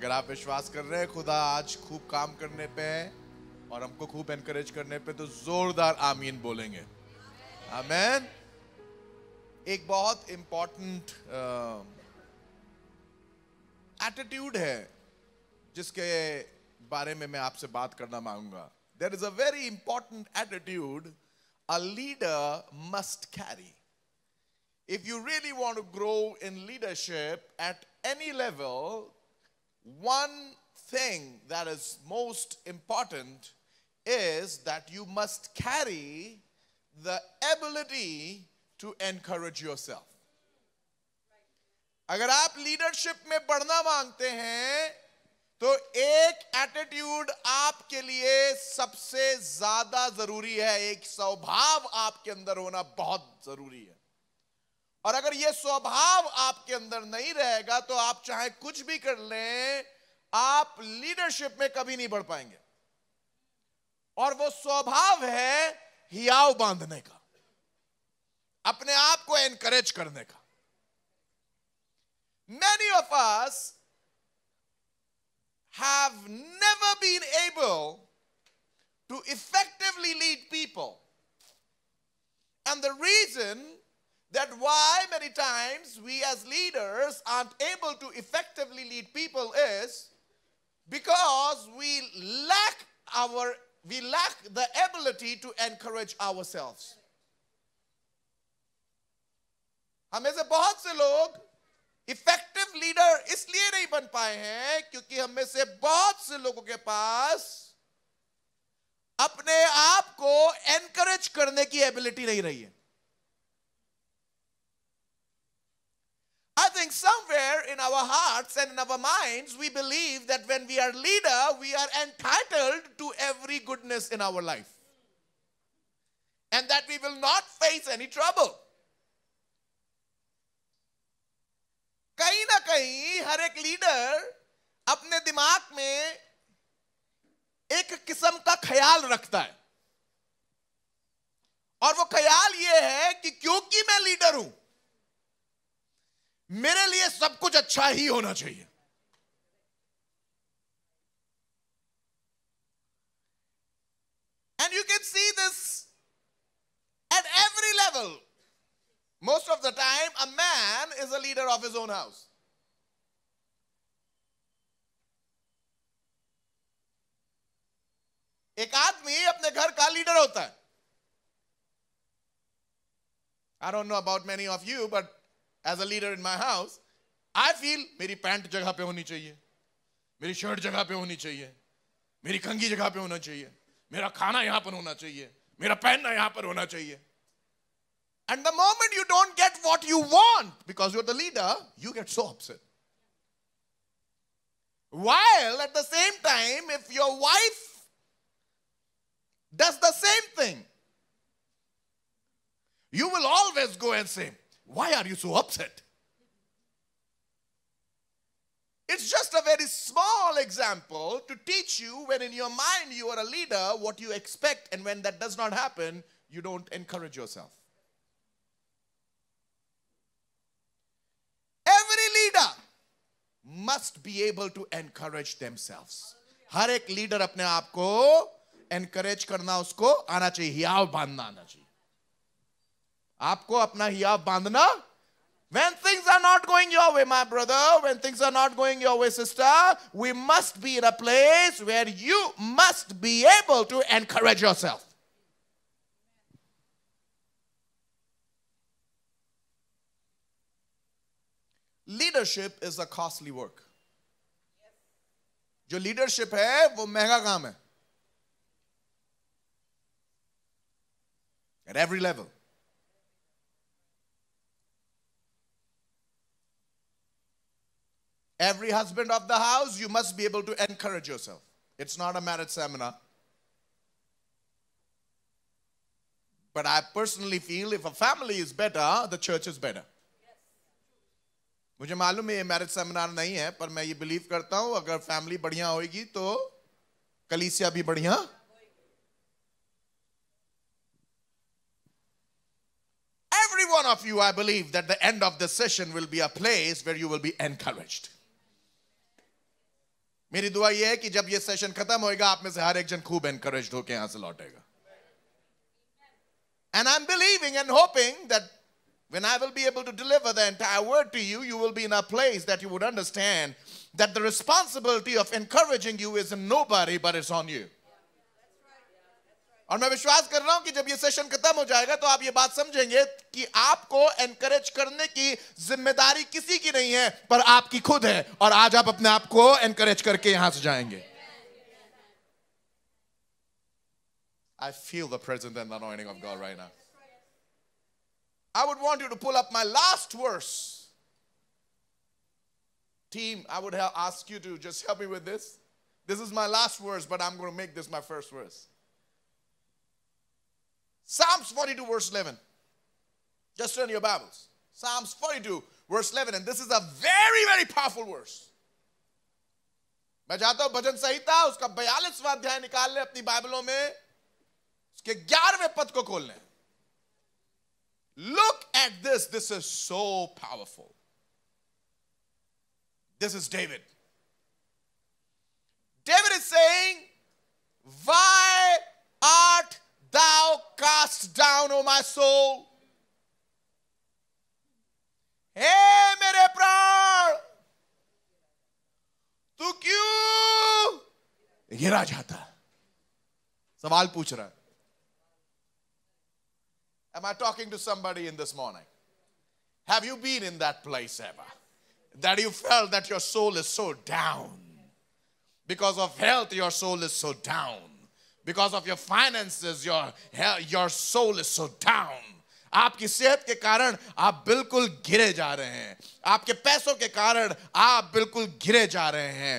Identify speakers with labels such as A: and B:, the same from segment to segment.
A: अगर आप विश्वास कर रहे हैं खुदा आज खूब काम करने पे है और हमको खूब एनकरेज करने पे तो जोरदार आमीन बोलेंगे आमीन एक बहुत इंपॉर्टेंट एटीट्यूड है जिसके बारे में मैं आपसे बात करना मांगूंगा there is a very important attitude a leader must carry if you really want grow in leadership at any level One thing that is most important is that you must carry the ability to encourage yourself. अगर आप leadership में बढ़ना मांगते हैं तो एक attitude आपके लिए सबसे ज्यादा जरूरी है एक स्वभाव आपके अंदर होना बहुत जरूरी है और अगर ये स्वभाव आपके अंदर नहीं रहेगा तो आप चाहे कुछ भी कर लें आप लीडरशिप में कभी नहीं बढ़ पाएंगे और वो स्वभाव है हियाव बांधने का अपने आप को एनकरेज करने का many of us have never been able to effectively lead people and the reason that why many times we as leaders aren't able to effectively lead people is because we lack our we lack the ability to encourage ourselves हम से से बहुत से लोग effective leader इसलिए नहीं बन पाए हैं क्योंकि हम से से बहुत से लोगों के पास अपने आप को एनकरेज करने की एबिलिटी नहीं रही है think somewhere in our hearts and in our minds, we believe that when we are leader, we are entitled to every goodness in our life. And that we will not face any trouble. कहीं ना कहीं हर एक leader अपने दिमाग में एक किस्म का ख्याल रखता है और वो ख्याल ये है कि क्योंकि मैं लीडर हूं मेरे लिए सब कुछ अच्छा ही होना चाहिए and you can see this at every level most of the time a man is a leader of is own house एक आदमी अपने घर का लीडर होता है I don't know about many of you but as a leader in my house I feel मेरी pant जगह पे होनी चाहिए मेरी शर्ट जगह पे होनी चाहिए मेरी कंगी जगह पे होना चाहिए मेरा खाना यहां पर होना चाहिए मेरा पहनना यहां पर होना चाहिए And the moment you don't get what you want because you're the leader, you get so upset. While at the same time, if your wife does the same thing, you will always go and say, why are you so upset? It's just a very small example to teach you when in your mind you are a leader what you expect, and when that does not happen, you don't encourage yourself. Every leader must be able to encourage themselves. Harek leader leader अपने आप को encourage करना उसको आपको अपना बांधना When things are not going your way, my brother, when things are not going your way, sister, we must be in a place where you must be able to encourage yourself. Leadership is a costly work. जो leadership है वो महंगा काम है. At every level. Every husband of the house, you must be able to encourage yourself. It's not a marriage seminar. But I personally feel if a family is better, the church is better. मुझे मालूम है ये marriage seminar नहीं है पर मैं ये believe करता हूं अगर फैमिली बढ़िया होगी तो कलीसिया भी बढ़िया Every one of you, I believe that the end of this session will be a place where you will be encouraged. मेरी दुआ यह है कि जब ये सेशन खत्म होएगा आप में से हर एक जन खूब एनकरेज होकर यहां से लौटेगा and I am believing and hoping that when I will be able to deliver the entire word to you, you will be in a place that you would understand that the responsibility of encouraging you is in nobody but it's on you. और मैं विश्वास कर रहा हूं कि जब ये session खत्म हो जाएगा तो आप ये बात समझेंगे कि आपको एनकरेज करने की जिम्मेदारी किसी की नहीं है पर आपकी खुद है और आज आप अपने आप को एनकरेज करके यहां से जाएंगे I feel the presence and the anointing of God right now. I would want you to pull up my last verse. Team, I would ask you to just help me with this. This is my last verse, but I'm going to make this my first verse. Psalms 42, verse 11. Just turn your Bibles. Psalms 42, verse 11. And this is a very, very powerful verse. Psalms 42, verse Look at this. This is so powerful. This is David. David is saying, Why art Thou cast down, O my soul. हे मेरे प्राण तू क्यों गिरा जाता सवाल पूछ रहा है Am I talking to somebody in this morning? Have you been in that place ever? That you felt that your soul is so down. Because of health, your soul is so down because of your finances, your your soul is so down. आपकी सेहत के कारण आप बिल्कुल गिरे जा रहे हैं आपके पैसों के कारण आप बिल्कुल गिरे जा रहे हैं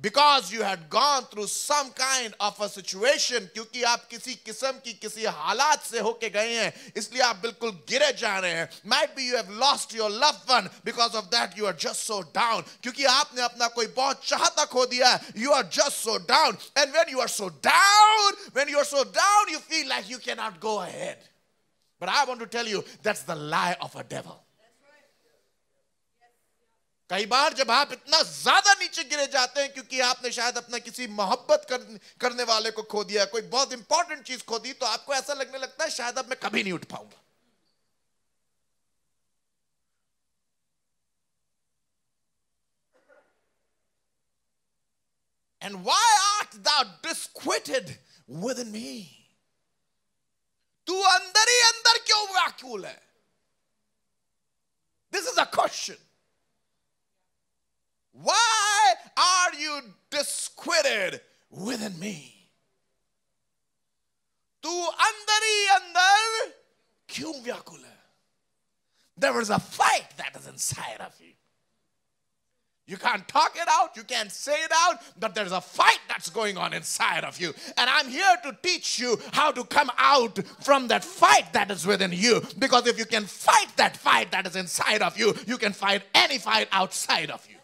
A: because you had gone through some kind of a situation kyunki aap kisi kisam ki kisi halat se hoke gaye hain isliye aap bilkul gire ja rahe hain might be you have lost your loved one because of that you are just so down kyunki aapne apna koi bahut chahta kho diya you are just so down and when you are so down when you are so down you feel like you cannot go ahead but i want to tell you that's the lie of a devil कई बार जब आप इतना ज्यादा नीचे गिरे जाते हैं क्योंकि आपने शायद अपना किसी मोहब्बत कर, करने वाले को खो दिया कोई बहुत इंपॉर्टेंट चीज खो दी तो आपको ऐसा लगने लगता है शायद अब मैं कभी नहीं उठ पाऊंगा and why art thou disquieted within me तू अंदर ही अंदर क्यों व्याकुल है this is a question Why are you disquieted within me? तू अंदर ही अंदर क्यों There is a fight that is inside of you. You can't talk it out, you can't say it out, but there's a fight that's going on inside of you. And I'm here to teach you how to come out from that fight that is within you. Because if you can fight that fight that is inside of you, you can fight any fight outside of you.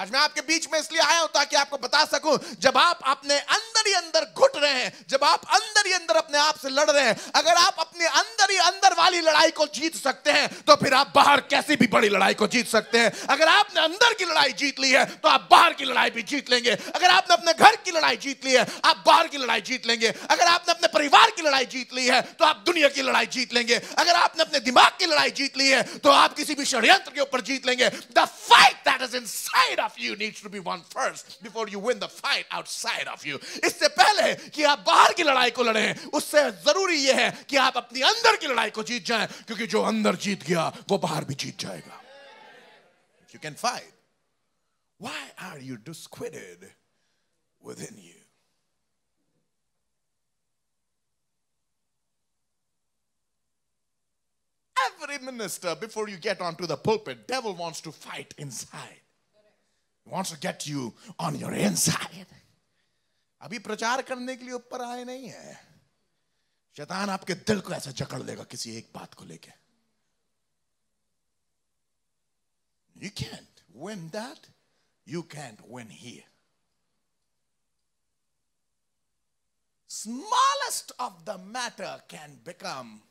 A: आज मैं आपके बीच में इसलिए आया हूं ताकि आपको बता सकूं जब आप अपने अंदर ही अंदर घुट रहे हैं जब आप अंदर ही अंदर अपने आप से लड़ रहे हैं अगर आप अपने अंदर ही अंदर वाली लड़ाई को जीत सकते हैं तो फिर आप बाहर कैसी भी बड़ी लड़ाई को जीत सकते हैं अगर आपने अंदर की लड़ाई जीत ली है तो आप बाहर की लड़ाई भी जीत लेंगे अगर आपने अपने घर की लड़ाई जीत ली है आप बाहर की लड़ाई जीत लेंगे अगर आपने अपने परिवार की लड़ाई जीत ली है तो आप दुनिया की लड़ाई जीत लेंगे अगर आपने अपने दिमाग की लड़ाई जीत ली है तो आप किसी भी षड्यंत्र के ऊपर जीत लेंगे the fight that is inside of you needs to be won first before you win the fight outside of you. इससे पहले कि आप बाहर की लड़ाई को लड़ें उससे जरूरी यह है कि आप अपनी अंदर की लड़ाई को जीत जाएं क्योंकि जो अंदर जीत गया वो बाहर भी जीत जाएगा. If you can fight, why are you disquieted within you? every minister before you get onto the pulpit devil wants to fight inside wants to get you on your inside. अभी प्रचार करने के लिए ऊपर आए नहीं है शैतान आपके दिल को ऐसा जकड़ लेगा किसी एक बात को लेके You can't win that. You can't win here. Smallest of the matter can become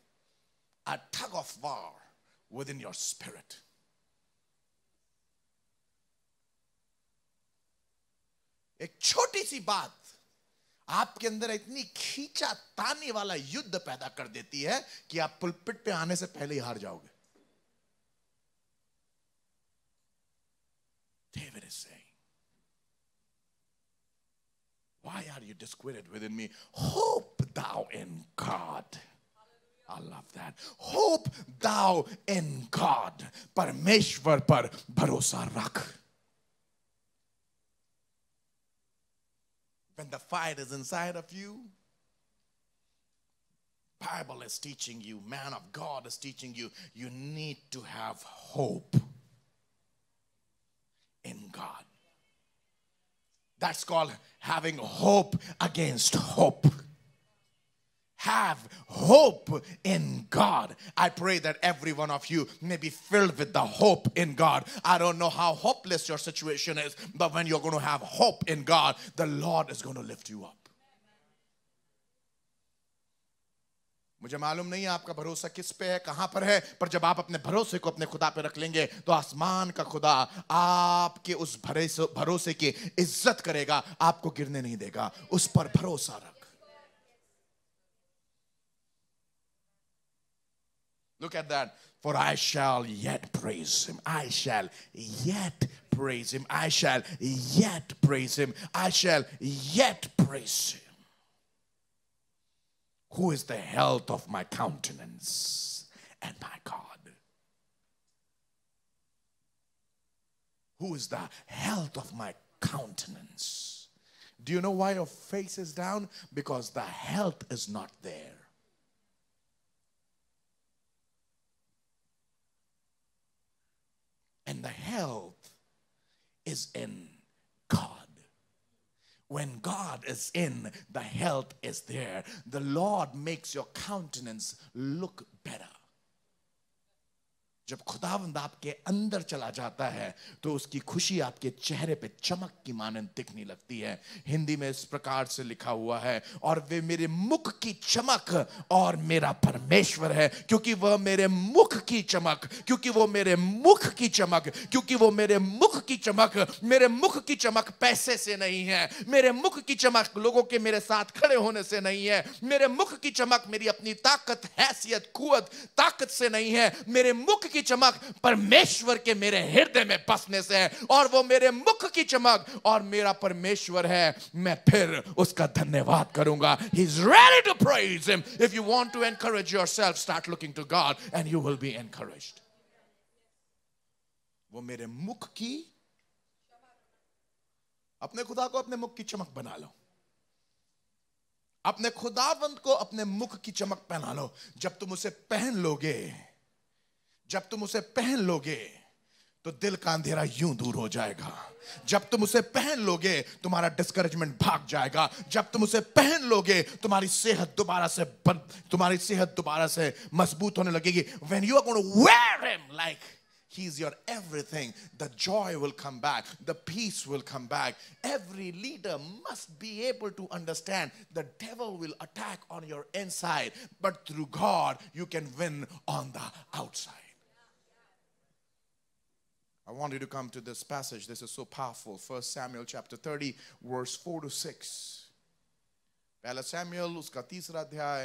A: a tug of war within your spirit. एक छोटी सी बात आपके अंदर इतनी खींचा ताने वाला युद्ध पैदा कर देती है कि आप पुलपिट पे आने से पहले ही हार जाओगे David is saying, Why are you disquieted within me? Hope thou in God. I love that. Hope thou in God. Parmeshwar par bharosa rakh. when the fight is inside of you bible is teaching you man of god is teaching you you need to have hope in god that's called having hope against hope have hope in God. I pray that every one of you may be filled with the hope in God. I don't know how hopeless your situation is, but when you're going to have hope in God, the Lord is going to lift you up. मुझे मालूम नहीं है आपका भरोसा किस पे है कहां पर है पर जब आप अपने भरोसे को अपने खुदा पे रख लेंगे तो आसमान का खुदा आपके उस भरोसे की इज्जत करेगा आपको गिरने नहीं देगा उस पर भरोसा रख Look at that. For I shall yet praise him. I shall yet praise him. I shall yet praise him. I shall yet praise him. Who is the health of my countenance and my God? Who is the health of my countenance? Do you know why your face is down? Because the health is not there. is in God. When God is in, the health is there. The Lord makes your countenance look better. जब खुदावंद आपके अंदर चला जाता है तो उसकी खुशी आपके चेहरे पे चमक की मानन दिखने लगती है हिंदी में इस प्रकार से लिखा हुआ है और वे मेरे मुख की चमक और मेरा परमेश्वर है क्योंकि वह मेरे मुख की चमक क्योंकि वो मेरे मुख की चमक क्योंकि वो मेरे मुख की चमक मेरे मुख की चमक पैसे से नहीं है मेरे मुख की चमक लोगों के मेरे साथ खड़े होने से नहीं है मेरे मुख की चमक मेरी अपनी ताकत हैसियत कुत ताकत से नहीं है मेरे मुख की चमक परमेश्वर के मेरे हृदय में बसने से है और वो मेरे मुख की चमक और मेरा परमेश्वर है मैं फिर उसका धन्यवाद करूंगा he is ready to him if you to encourage start looking to God and you will be वो मेरे मुख की अपने खुदा को अपने मुख की चमक बना लो अपने खुदाबंद को अपने मुख की चमक पहना लो जब तुम उसे पहन लोगे जब तुम उसे पहन लोगे तो दिल का अंधेरा यूं दूर हो जाएगा जब तुम उसे पहन लोगे तुम्हारा डिस्करेजमेंट भाग जाएगा जब तुम उसे पहन लोगे तुम्हारी सेहत दोबारा से बन, तुम्हारी सेहत दोबारा से मजबूत होने लगेगी when you are where him like He is your everything. The joy will come back. The peace will come back. Every leader must be able to understand the devil will attack on your inside, but through God, you can win on the outside. I want you to come to this passage. This is so powerful. 1 Samuel chapter 30, verse 4 to 6. पहला Samuel उसका तीसरा अध्याय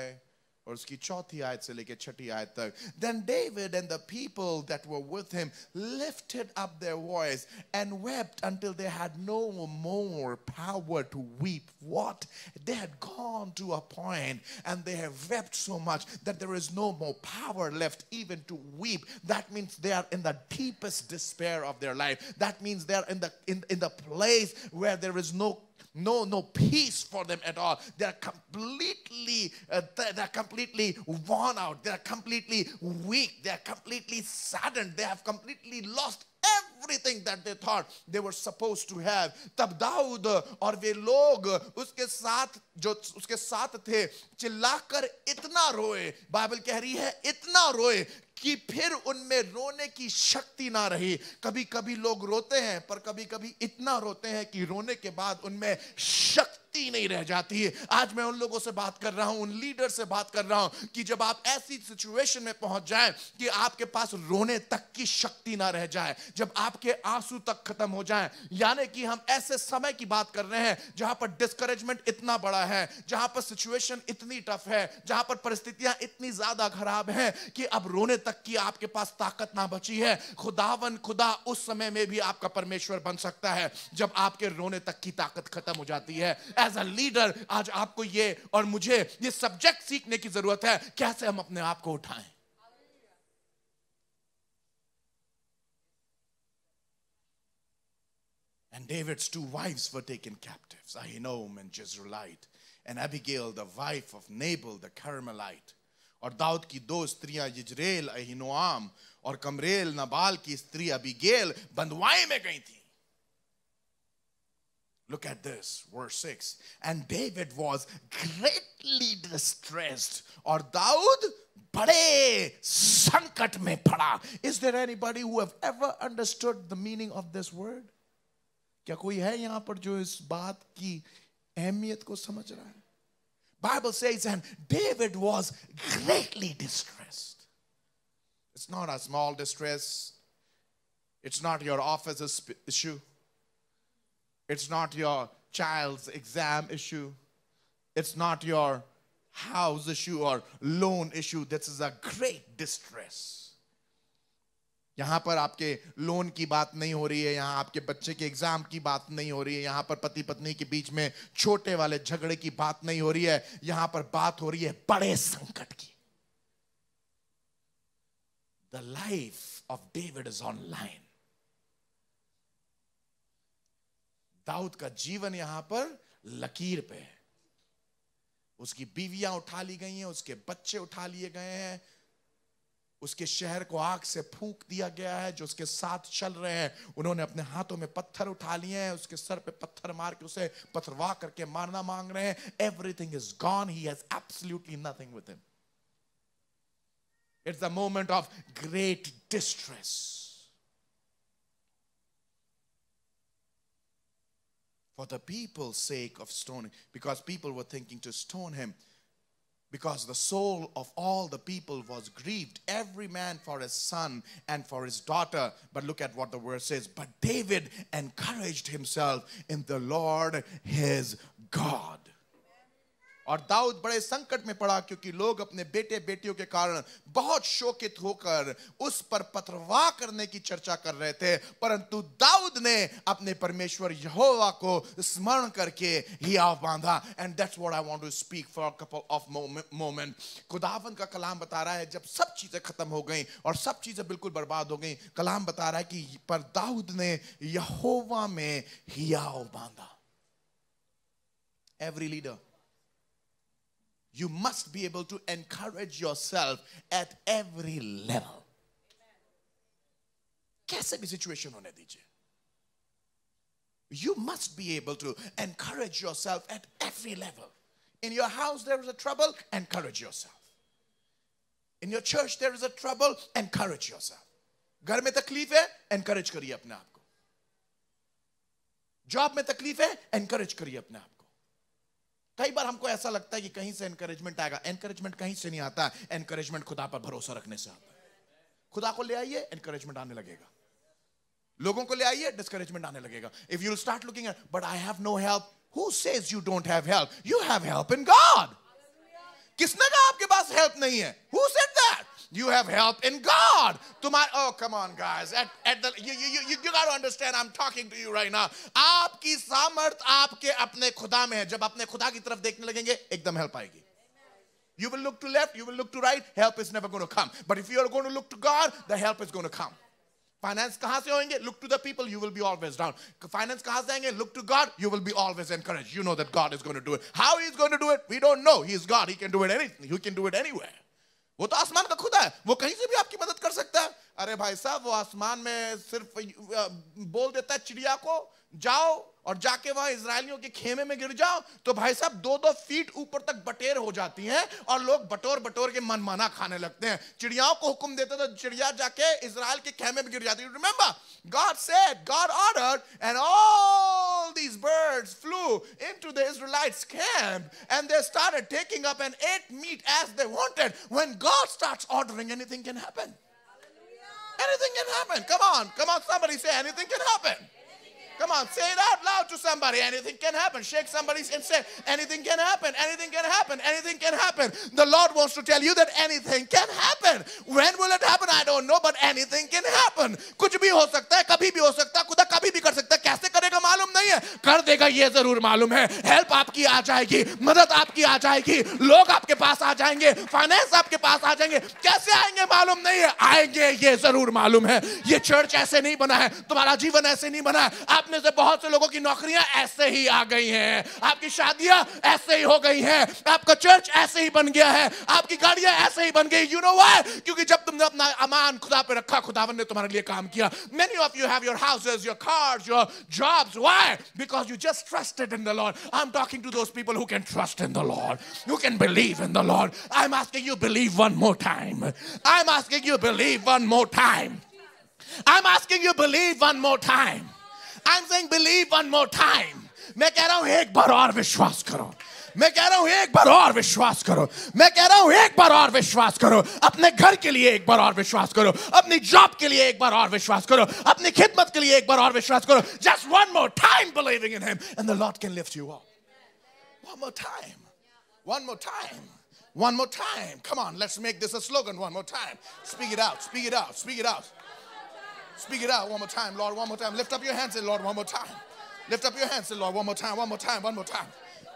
A: और उसकी चौथी आयत से लेकर छठी आयत तक then David and the people that were with him lifted up their voice and wept until they had no more power to weep what they had gone to a point and they have wept so much that there is no more power left even to weep that means they are in the deepest despair of their life that means they are in the in, in the place where there is no no no peace for them at all they're completely uh, they're completely worn out they're completely weak they're completely saddened they have completely lost everything that they thought they were supposed to have तब दाऊद और वे लोग उसके साथ जो उसके साथ थे चिल्लाकर itna roye. Bible कह रही है इतना रोए कि फिर उनमें रोने की शक्ति ना रही कभी कभी लोग रोते हैं पर कभी कभी इतना रोते हैं कि रोने के बाद उनमें शक्ति शक्ति नहीं रह जाती है आज मैं उन लोगों से बात कर रहा हूं उन लीडर से बात कर रहा हूं कि जब आप ऐसी सिचुएशन में पहुंच जाए कि आपके पास रोने तक की शक्ति ना रह जाए जब आपके आंसू तक खत्म हो जाए यानी कि हम ऐसे समय की बात कर रहे हैं जहां पर डिस्करेजमेंट इतना बड़ा है जहां पर सिचुएशन इतनी टफ है जहां पर परिस्थितियां इतनी ज्यादा खराब है कि अब रोने तक की आपके पास ताकत ना बची है खुदावन खुदा उस समय में भी आपका परमेश्वर बन सकता है जब आपके रोने तक की ताकत खत्म हो जाती है एज अ लीडर आज आपको ये और मुझे ये सब्जेक्ट सीखने की जरूरत है कैसे हम अपने आप को उठाएं And David's two wives were taken captives, Ahinoam and Jezreelite, and Abigail, the wife of Nabal the Carmelite. और दाऊद की दो स्त्रियां यजरेल अहिनोआम और कमरेल नबाल की स्त्री अबिगेल बंदवाए में गई थी Look at this, verse 6. And David was greatly distressed, or Daud bade sankat me pada. Is there anybody who have ever understood the meaning of this word? क्या कोई है यहां पर जो इस बात की अहमियत को समझ रहा है? Bible says, and David was greatly distressed. It's not a small distress. It's not your office issue. It's not your child's exam issue. It's not your house issue or loan issue. This is a great distress. यहाँ पर आपके loan की बात नहीं हो रही है यहाँ आपके बच्चे के एग्जाम की बात नहीं हो रही है यहाँ पर पति पत्नी के बीच में छोटे वाले झगड़े की बात नहीं हो रही है यहाँ पर बात हो रही है बड़े संकट की the life of David is online दाऊद का जीवन यहां पर लकीर पे है उसकी बीवियां उठा ली गई हैं उसके बच्चे उठा लिए गए हैं उसके शहर को आग से फूक दिया गया है जो उसके साथ चल रहे हैं उन्होंने अपने हाथों में पत्थर उठा लिए हैं उसके सर पे पत्थर मार के उसे पथरवा करके मारना मांग रहे हैं everything is gone he has absolutely nothing with him it's the moment of great distress for the people's sake of stoning, because people were thinking to stone him. Because the soul of all the people was grieved, every man for his son and for his daughter. But look at what the verse says. But David encouraged himself in the Lord his God. और दाऊद बड़े संकट में पड़ा क्योंकि लोग अपने बेटे बेटियों के कारण बहुत शोकित होकर उस पर पथरवा करने की चर्चा कर रहे थे परंतु दाऊद ने अपने परमेश्वर यहोवा को स्मरण करके ही आव बांधा and that's what I want to speak for couple of moment खुदावन का कलाम बता रहा है जब सब चीजें खत्म हो गई और सब चीजें बिल्कुल बर्बाद हो गई कलाम बता रहा है कि पर दाऊद ने यहोवा में आव बांधा every leader You must be able to encourage yourself at every level. कैसे भी situation on दीजिए You must be able to encourage yourself at every level. In your house, there is a trouble, encourage yourself. In your church, there is a trouble, encourage yourself. घर में तकलीफ है encourage करिए अपने आप को job में तकलीफ है encourage करिए अपने आप कई बार हमको ऐसा लगता है कि कहीं से एनकरेजमेंट आएगा एनकरेजमेंट कहीं से नहीं आता एनकरेजमेंट खुदा पर भरोसा रखने से आता है खुदा को ले आइए एनकरेजमेंट आने लगेगा लोगों को ले आइए डिस्करेजमेंट आने लगेगा if you start looking but I have no help who says you don't have help you have help in God किसने कहा आपके पास हेल्प नहीं है who said you have help in God. To my, oh, come on, guys. you got to understand, I'm talking to you right now. Aapki samarth aapke apne khuda mein hai. Jab apne khuda ki taraf dekhne lagenge, help aayegi. You will look to left, you will look to right, help is never going to come. But if you are going to look to God, the help is going to come. Finance kahan se hoenge? Look to the people, you will be always down. Finance kahan se Look to God, you will be always encouraged. You know that God is going to do it. How he's going to do it, we don't know. He's God, he can do it anything. He can do it anywhere. वो तो आसमान का खुदा है वो कहीं से भी आपकी मदद कर सकता है अरे भाई साहब वो आसमान में सिर्फ बोल देता है चिड़िया को जाओ और जाके वहां इसराइलियों के खेमे में गिर जाओ तो भाई साहब दो दो फीट ऊपर तक बटेर हो जाती हैं और लोग बटोर बटोर के मनमाना खाने लगते हैं चिड़ियाओं को हुक्म देते तो चिड़िया जाके इसराइल के खेमे में गिर जाती है remember God said God order and all these birds flew into the Israelites camp and they started taking up and ate meat as they wanted when God starts ordering anything can happen Anything can happen. Come on, come on, somebody say anything can happen. Yeah. Come on, say it out loud to somebody. Anything can happen. Shake somebody's and say, anything can happen. Anything can happen. Anything can happen. The Lord wants to tell you that anything can happen. When will it happen? I don't know, but anything can happen. कुछ भी हो सकता है कभी भी हो सकता है खुदा कभी भी कर सकता है कैसे करेगा मालूम नहीं है कर देगा ये जरूर मालूम है हेल्प आपकी आ जाएगी मदद आपकी आ जाएगी लोग आपके पास आ जाएंगे फाइनेंस आपके पास आ जाएंगे कैसे आएंगे मालूम नहीं है आएंगे ये जरूर मालूम है ये चर्च ऐसे नहीं बना है तुम्हारा जीवन ऐसे नहीं बना है आप आप में से बहुत से लोगों की नौकरियां ऐसे ही आ गई हैं आपकी शादियां ऐसे ही हो गई हैं आपका चर्च ऐसे ही बन गया है आपकी गाड़ियां ऐसे ही बन गई यू नो वाई क्योंकि जब तुमने अपना अमान खुदा पे रखा खुदावन ने तुम्हारे लिए काम किया many of you have your houses your cars your jobs. Why? Because you just trusted in the Lord. I'm talking to those people who can trust in the Lord, who can believe in the Lord. I'm asking you, believe one more time. I'm asking you, believe one more time. I'm asking you, believe one more time. I'm saying believe one more time. मैं कह रहा हूं एक बार और विश्वास करो मैं कह रहा हूं एक बार और विश्वास करो मैं कह रहा हूं एक बार और विश्वास करो अपने घर के लिए एक बार और विश्वास करो अपनी जॉब के लिए एक बार और विश्वास करो अपनी खिदमत के लिए एक बार और विश्वास करो just one more time believing in him and the lord can lift you up one more time one more time One more time. Come on, let's make this a slogan one more time. Speak it out, speak it out, speak it Speak it out one more time, Lord, one more time. Lift up your hands and Lord, one more time. Lift up your hands and Lord, one more time, one more time, one more time.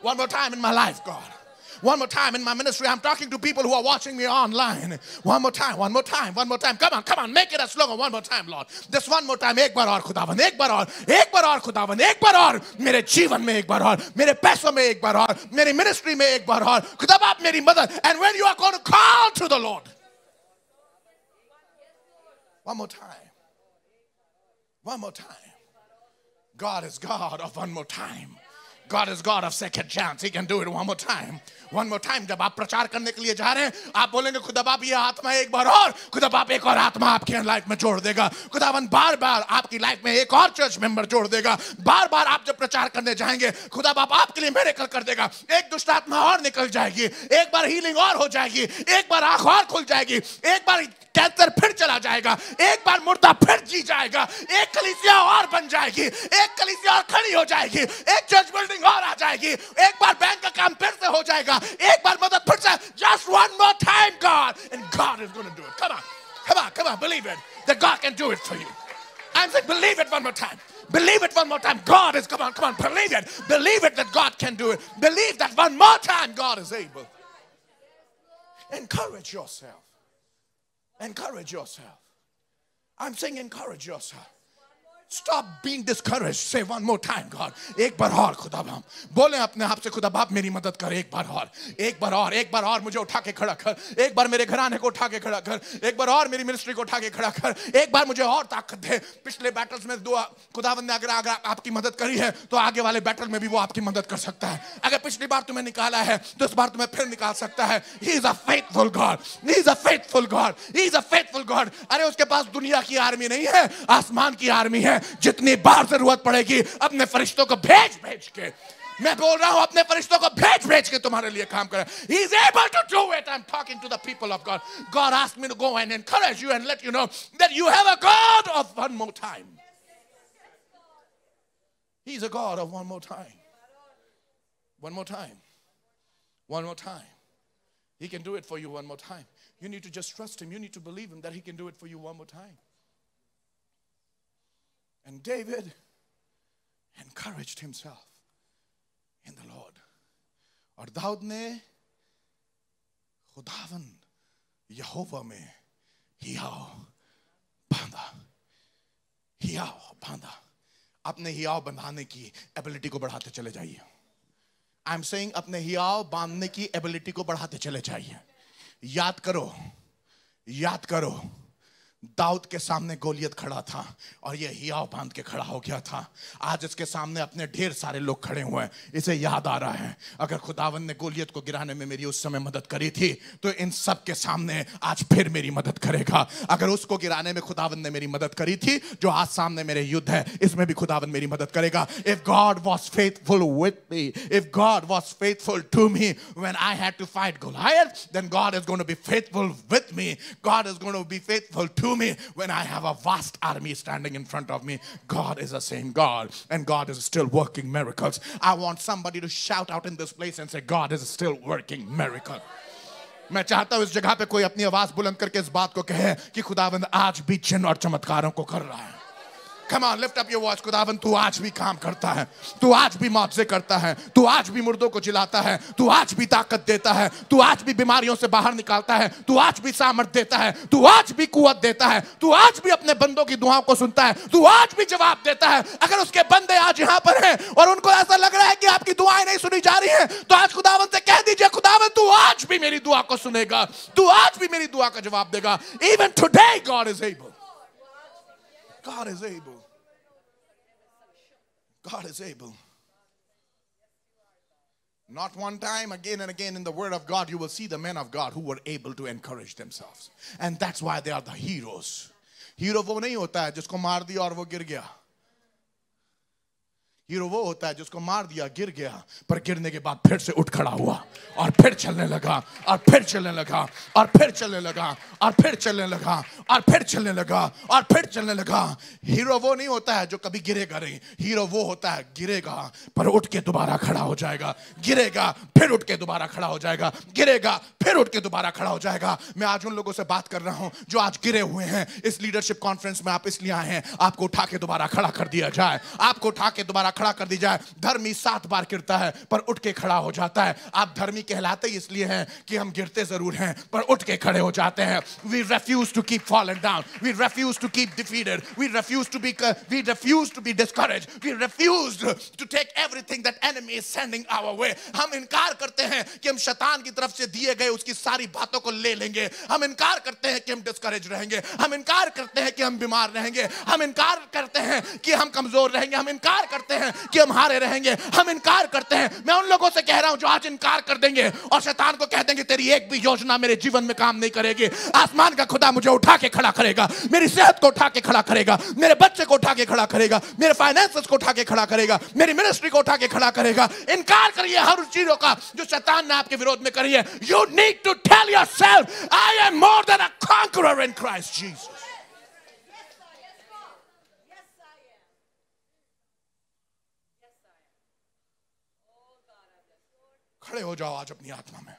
A: One more time in my life, God. One more time in my ministry. I'm talking to people who are watching me online. One more time, one more time, one more time. Come on, come on, make it a slogan. One more time, Lord. Just one more time. एक बार और खुदावन एक बार और एक बार और Ek bar aur. Mere मेरे mein ek bar aur. Mere मेरे mein ek bar aur. और मेरी मिनिस्ट्री में एक बार और खुदा आप मेरी मदद and when you are going to call to the lord One more time. One more time. God is God of one more time. God is God of second chance. He can do it one more time. One more time जब आप प्रचार करने के लिए जा रहे हैं आप बोलेंगे खुदा बाप ये आत्मा एक बार और खुदा बाप एक और आत्मा आपके लाइफ में जोड़ देगा खुदावन बार बार आपकी लाइफ में एक और चर्च मेंबर जोड़ देगा बार बार आप जब प्रचार करने जाएंगे खुदा बाप आपके लिए मेरे कर देगा एक दुष्ट आत्मा और निकल जाएगी एक बार हीलिंग और हो जाएगी एक बार आंख और खुल जाएगी एक बार कैंसर फिर चला जाएगा एक बार मुर्दा फिर जी जाएगा एक कलिसिया और बन जाएगी एक कलिसिया और खड़ी हो जाएगी एक चर्च बिल्डिंग और आ जाएगी एक बार बैंक का काम फिर से हो जाएगा एक बार mother फिर just one more time God and God is going to do it come on come on come on believe it that God can do it for you I'm saying believe it one more time Believe it one more time. God is, come on, come on, believe it. Believe it that God can do it. Believe that one more time God is able. Encourage yourself. Encourage yourself. I'm saying encourage yourself. Stop being discourage से one more time God एक बार और खुदा बाप बोले अपने आप से खुदा बाप मेरी मदद कर एक बार और एक बार और एक बार और मुझे उठा के खड़ा कर एक बार मेरे घराने को उठा के खड़ा कर एक बार और मेरी मिनिस्ट्री को उठा के खड़ा कर एक बार मुझे और ताकत दे पिछले बैटल्स में दुआ खुदाबंद ने अगर अगर आपकी मदद करी है तो आगे वाले बैटल में भी वो आपकी मदद कर सकता है अगर पिछली बार तुम्हें निकाला है तो इस बार तुम्हें फिर निकाल सकता है he is a faithful God he is a faithful God he is a faithful God अरे उसके पास दुनिया की आर्मी नहीं है आसमान की आर्मी है ہیں جتنی بار ضرورت پڑے گی اپنے فرشتوں کو بھیج بھیج کے میں بول رہا ہوں اپنے فرشتوں کو بھیج بھیج کے تمہارے لیے he is able to do it I'm talking to the people of God God asked me to go and encourage you and let you know that you have a God of one more time he's a God of one more time one more time one more time he can do it for you one more time you need to just trust him you need to believe him that he can do it for you one more time And David encouraged himself in the Lord. और दाऊद ने खुदावन यहोवा में हियाव बांधा हियाव बांधा अपने हियाव बंधाने की एबिलिटी को बढ़ाते चले जाइए आई एम सेइंग अपने हियाव बांधने की एबिलिटी को बढ़ाते चले जाइए याद करो याद करो दाऊद के सामने गोलियत खड़ा था और ये हियाव बांध के खड़ा हो गया था आज इसके सामने अपने ढेर सारे लोग खड़े हुए हैं इसे याद आ रहा है अगर खुदावन ने गोलियत को गिराने में मेरी उस समय मदद करी थी तो इन सब के सामने आज फिर मेरी मदद करेगा अगर उसको गिराने में खुदावन ने मेरी मदद करी थी जो आज सामने मेरे युद्ध है इसमें भी खुदावन मेरी मदद करेगा if God was faithful with me if God was faithful to me when I had to fight Goliath then God is gonna be faithful with me God is gonna be faithful to me when I have a vast army standing in front of me. God is the same God, and God is still working miracles. I want somebody to shout out in this place and say, God is still working miracles. मैं चाहता हूं इस जगह पे कोई अपनी आवाज बुलंद करके इस बात को कहे कि खुदावंद आज भी चिन्ह और चमत्कारों को कर रहा है Come on, lift up your voice. खुदावन तू आज भी काम करता है तू आज भी मुआवजे करता है तू आज भी मुर्दों को जिलाता है तू आज भी ताकत देता है तू आज भी बीमारियों से बाहर निकालता है तू आज भी सामर्थ देता है तू आज भी कुत देता है तू आज भी अपने बंदों की दुआओं को सुनता है तू आज भी जवाब देता है अगर उसके बंदे आज यहाँ पर हैं और उनको ऐसा लग रहा है कि आपकी दुआएं नहीं सुनी जा रही हैं तो आज खुदावन से कह दीजिए खुदावन तू आज भी मेरी दुआ को सुनेगा तू आज भी मेरी दुआ का जवाब देगा even today God is able God is able. God is able. Not one time, again and again in the Word of God, you will see the men of God who were able to encourage themselves. And that's why they are the heroes. Hero वो नहीं hota hai jisko maar diya aur वो गिर hero वो होता है जिसको मार दिया गिर गया पर गिरने के बाद फिर से उठ खड़ा हुआ और फिर चलने लगा और फिर चलने लगा और फिर चलने लगा और फिर चलने लगा और फिर चलने लगा और फिर चलने लगा हीरो वो नहीं होता है जो कभी गिरेगा नहीं हीरो वो होता है गिरेगा पर उठ के दोबारा खड़ा हो जाएगा गिरेगा फिर उठ के दोबारा खड़ा हो जाएगा गिरेगा फिर उठ के दोबारा खड़ा हो जाएगा मैं आज उन लोगों से बात कर रहा हूँ जो आज गिरे हुए हैं इस लीडरशिप कॉन्फ्रेंस में आप इसलिए आए हैं आपको उठा के दोबारा खड़ा कर दिया जाए आपको उठा के दोबारा खड़ा कर दी जाए धर्मी सात बार गिरता है पर उठ के खड़ा हो जाता है आप धर्मी कहलाते ही इसलिए हैं कि हम गिरते जरूर हैं पर उठ के खड़े हो जाते हैं we refuse to keep fall and down we refuse to keep defeated we refuse to be we refuse to be discourage we refuse to take everything that enemy is sending our way हम इनकार करते हैं कि हम शैतान की तरफ से दिए गए उसकी सारी बातों को ले लेंगे हम इनकार करते हैं कि हम डिस्करेज रहेंगे हम इनकार करते हैं कि हम बीमार रहेंगे हम इनकार करते हैं कि हम कमजोर रहेंगे हम इनकार करते हैं हैं कि हम हारे रहेंगे हम इनकार करते हैं मैं उन लोगों से कह रहा हूं जो आज इनकार कर देंगे और शैतान को कह देंगे तेरी एक भी योजना मेरे जीवन में काम नहीं करेगी आसमान का खुदा मुझे उठा के खड़ा करेगा मेरी सेहत को उठा के खड़ा करेगा मेरे बच्चे को उठा के खड़ा करेगा मेरे फाइनेंस को उठा के खड़ा करेगा मेरी मिनिस्ट्री को उठा के खड़ा करेगा इनकार करिए हर उस चीजों का जो शैतान ने आपके विरोध में करी है you need to tell yourself I am more than a conqueror in Christ Jesus खड़े हो जाओ आज अपनी आत्मा में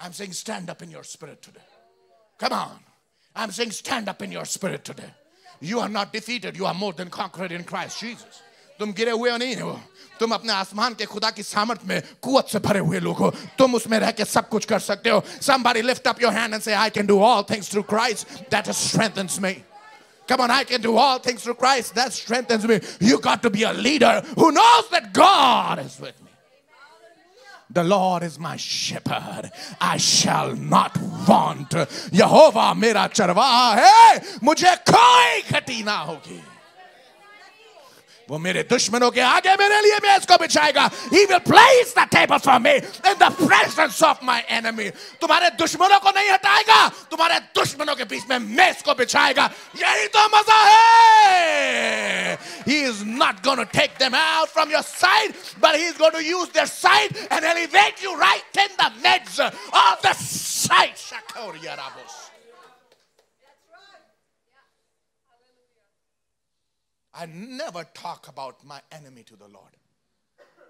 A: I am saying stand up in your spirit today come on I am saying stand up in your spirit today you are not defeated you are more than conquered in Christ Jesus तुम गिरे हुए नहीं हो तुम अपने आसमान के खुदा की सामर्थ में कुत से भरे हुए लोग हो तुम उसमें रह के सब कुछ कर सकते हो somebody lift up your hand and say I can do all things through Christ that strengthens me Come on, I can do all things through Christ that strengthens me. You got to be a leader who knows that God is with me. The Lord is my shepherd. I shall not want. Jehovah mera charvaha hai. Mujhe koi khati na hogi. वो मेरे दुश्मनों के आगे मेरे लिए मेज को बिछाएगा he will place the table for me in the presence of my enemy तुम्हारे दुश्मनों को नहीं हटाएगा तुम्हारे दुश्मनों के बीच में मेज को बिछाएगा यही तो मजा है he is not going to take them out from your side but he is going to use their side and elevate you right in the midst of the side शकोरिया राबोस I never talk about my enemy to the lord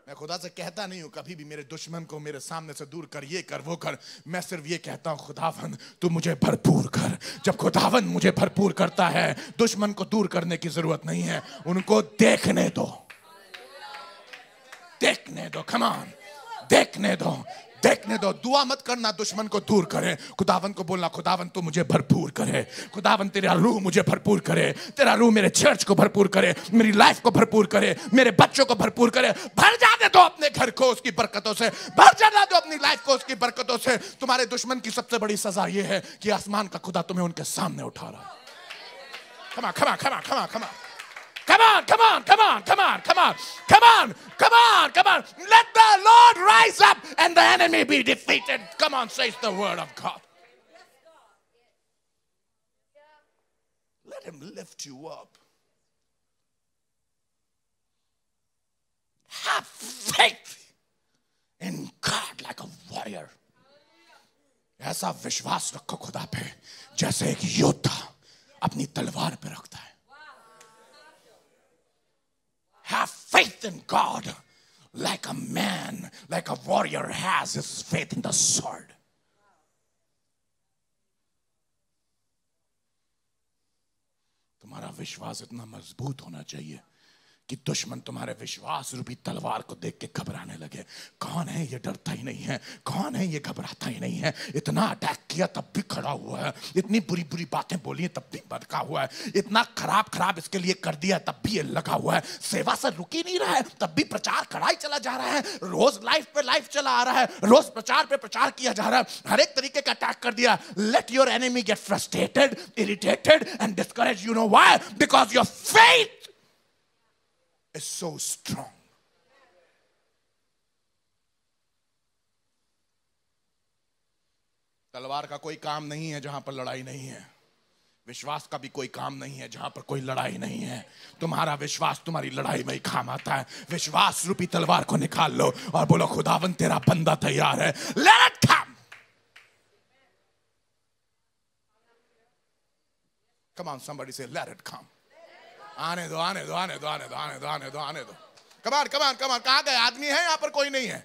A: मैं खुदा से कहता नहीं हूं कभी भी मेरे दुश्मन को मेरे सामने से दूर कर ये कर वो कर मैं सिर्फ ये कहता हूं खुदावन तू मुझे भरपूर कर जब खुदावन मुझे भरपूर करता है दुश्मन को दूर करने की जरूरत नहीं है उनको देखने दो देखने दो कमान देखने दो देखने दो दुआ मत करना दुश्मन को दूर करे खुदावन को बोलना खुदावन तू मुझे भरपूर करे खुदावन तेरा रूह मुझे भरपूर करे तेरा रूह मेरे चर्च को भरपूर करे मेरी लाइफ को भरपूर करे मेरे बच्चों को भरपूर करे भर जाने दो अपने घर को उसकी बरकतों से भर जाना दो अपनी लाइफ को उसकी बरकतों से तुम्हारे दुश्मन की सबसे बड़ी सजा यह है कि आसमान का खुदा तुम्हें उनके सामने उठा रहा खमा खमा खमा खमा खमा Come on, come on, come on, come on, come on, come on, come on, come on. Let the Lord rise up and the enemy be defeated. Come on, says the word of God. Let him lift you up. Have faith in God like a warrior. ऐसा विश्वास रखो खुदा पे जैसे एक योद्धा अपनी तलवार पे रखता है Have faith in God like a man, like a warrior has his faith in the sword. तुम्हारा विश्वास इतना मजबूत होना चाहिए कि दुश्मन तुम्हारे विश्वास रूपी तलवार को देख के घबराने लगे कौन है ये डरता ही नहीं है कौन है ये घबराता ही नहीं है इतना अटैक किया तब भी खड़ा हुआ है इतनी बुरी बुरी बातें बोली तब भी भटका हुआ है इतना खराब खराब इसके लिए कर दिया तब भी ये लगा हुआ है सेवा से रुकी नहीं रहा है तब भी प्रचार खड़ा ही चला जा रहा है रोज लाइफ पे लाइफ चला आ रहा है रोज प्रचार पे प्रचार किया जा रहा है हर एक तरीके का अटैक कर दिया let your enemy get frustrated irritated and discourage you know why because your faith is so strong तलवार का कोई काम नहीं है जहां पर लड़ाई नहीं है विश्वास का भी कोई काम नहीं है जहां पर कोई लड़ाई नहीं है तुम्हारा विश्वास तुम्हारी लड़ाई में ही काम आता है विश्वास रूपी तलवार को निकाल लो और बोलो खुदावन तेरा बंदा तैयार है लेट खाम कमान ऑन से लैरट खाम आने दो आने दो आने दो आने दो आने दो आने दो आने दो कमान कमान कमान कहा गए आदमी है यहां पर कोई नहीं है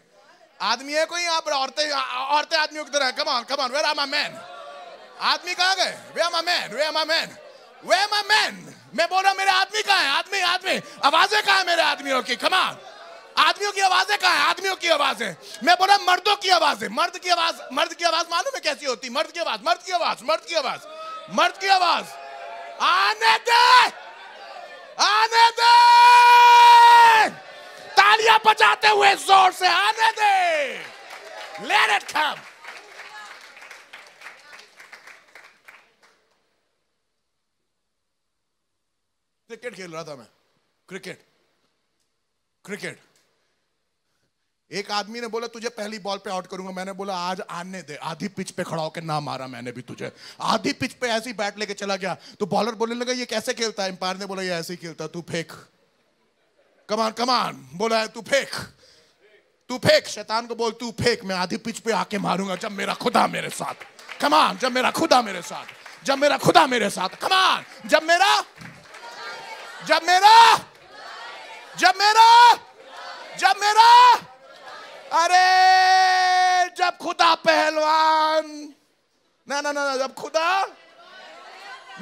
A: आदमी है कोई यहाँ पर औरतें औरतें आदमियों की तरह come on come on where are man आदमी कहाँ गए we are man we are man we are man मैं बोल रहा मेरे आदमी कहाँ है आदमी आदमी आवाजें कहाँ है मेरे आदमियों की कमान आदमियों की आवाजें कहाँ है आदमियों की आवाजें मैं बोला मर्दों की आवाजें मर्द की आवाज मर्द की आवाज मालूम है कैसी होती मर्द की आवाज मर्द की आवाज मर्द की आवाज मर्द की आवाज आने दे आने दे तालियां बजाते हुए जोर से आने दे लेट इट कम क्रिकेट खेल रहा था मैं क्रिकेट क्रिकेट एक आदमी ने बोला तुझे पहली बॉल पे आउट करूंगा मैंने बोला आज आने दे आधी पिच पे खड़ा होकर ना मारा मैंने भी तुझे आधी पिच पे ऐसी बैट लेके चला गया तो बॉलर बोलने लगा ये कैसे खेलता है एम्पायर ने बोला ये ऐसे ही खेलता तू फेंक कमान कमान बोला है तू फेंक तू फेंक शैतान को बोल तू फेंक मैं आधी पिच पे आके मारूंगा जब मेरा खुदा मेरे साथ कमान जब मेरा खुदा मेरे साथ जब मेरा खुदा मेरे साथ कमान जब मेरा जब मेरा जब मेरा जब मेरा अरे जब खुदा पहलवान ना ना ना जब खुदा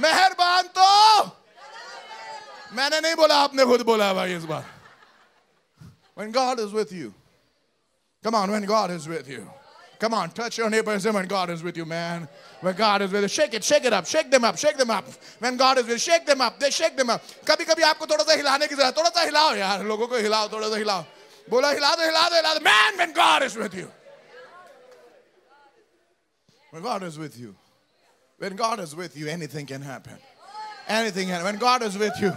A: मेहरबान तो मैंने नहीं बोला आपने खुद बोला भाई इस बार When God is with you. Come on, when God is with you. Come on, touch your neighbor and say, when God is with you, man. When God is with you. Shake it, shake it up, shake them up, shake them up. When God is with you, shake them up, they shake them up. कभी कभी आपको थोड़ा सा हिलाने की जरूरत थोड़ा सा हिलाओ यार लोगों को हिलाओ थोड़ा सा हिलाओ बोला हिला दो हिला man when God is with you when God is with you when God is with you anything can happen anything can happen when God is with you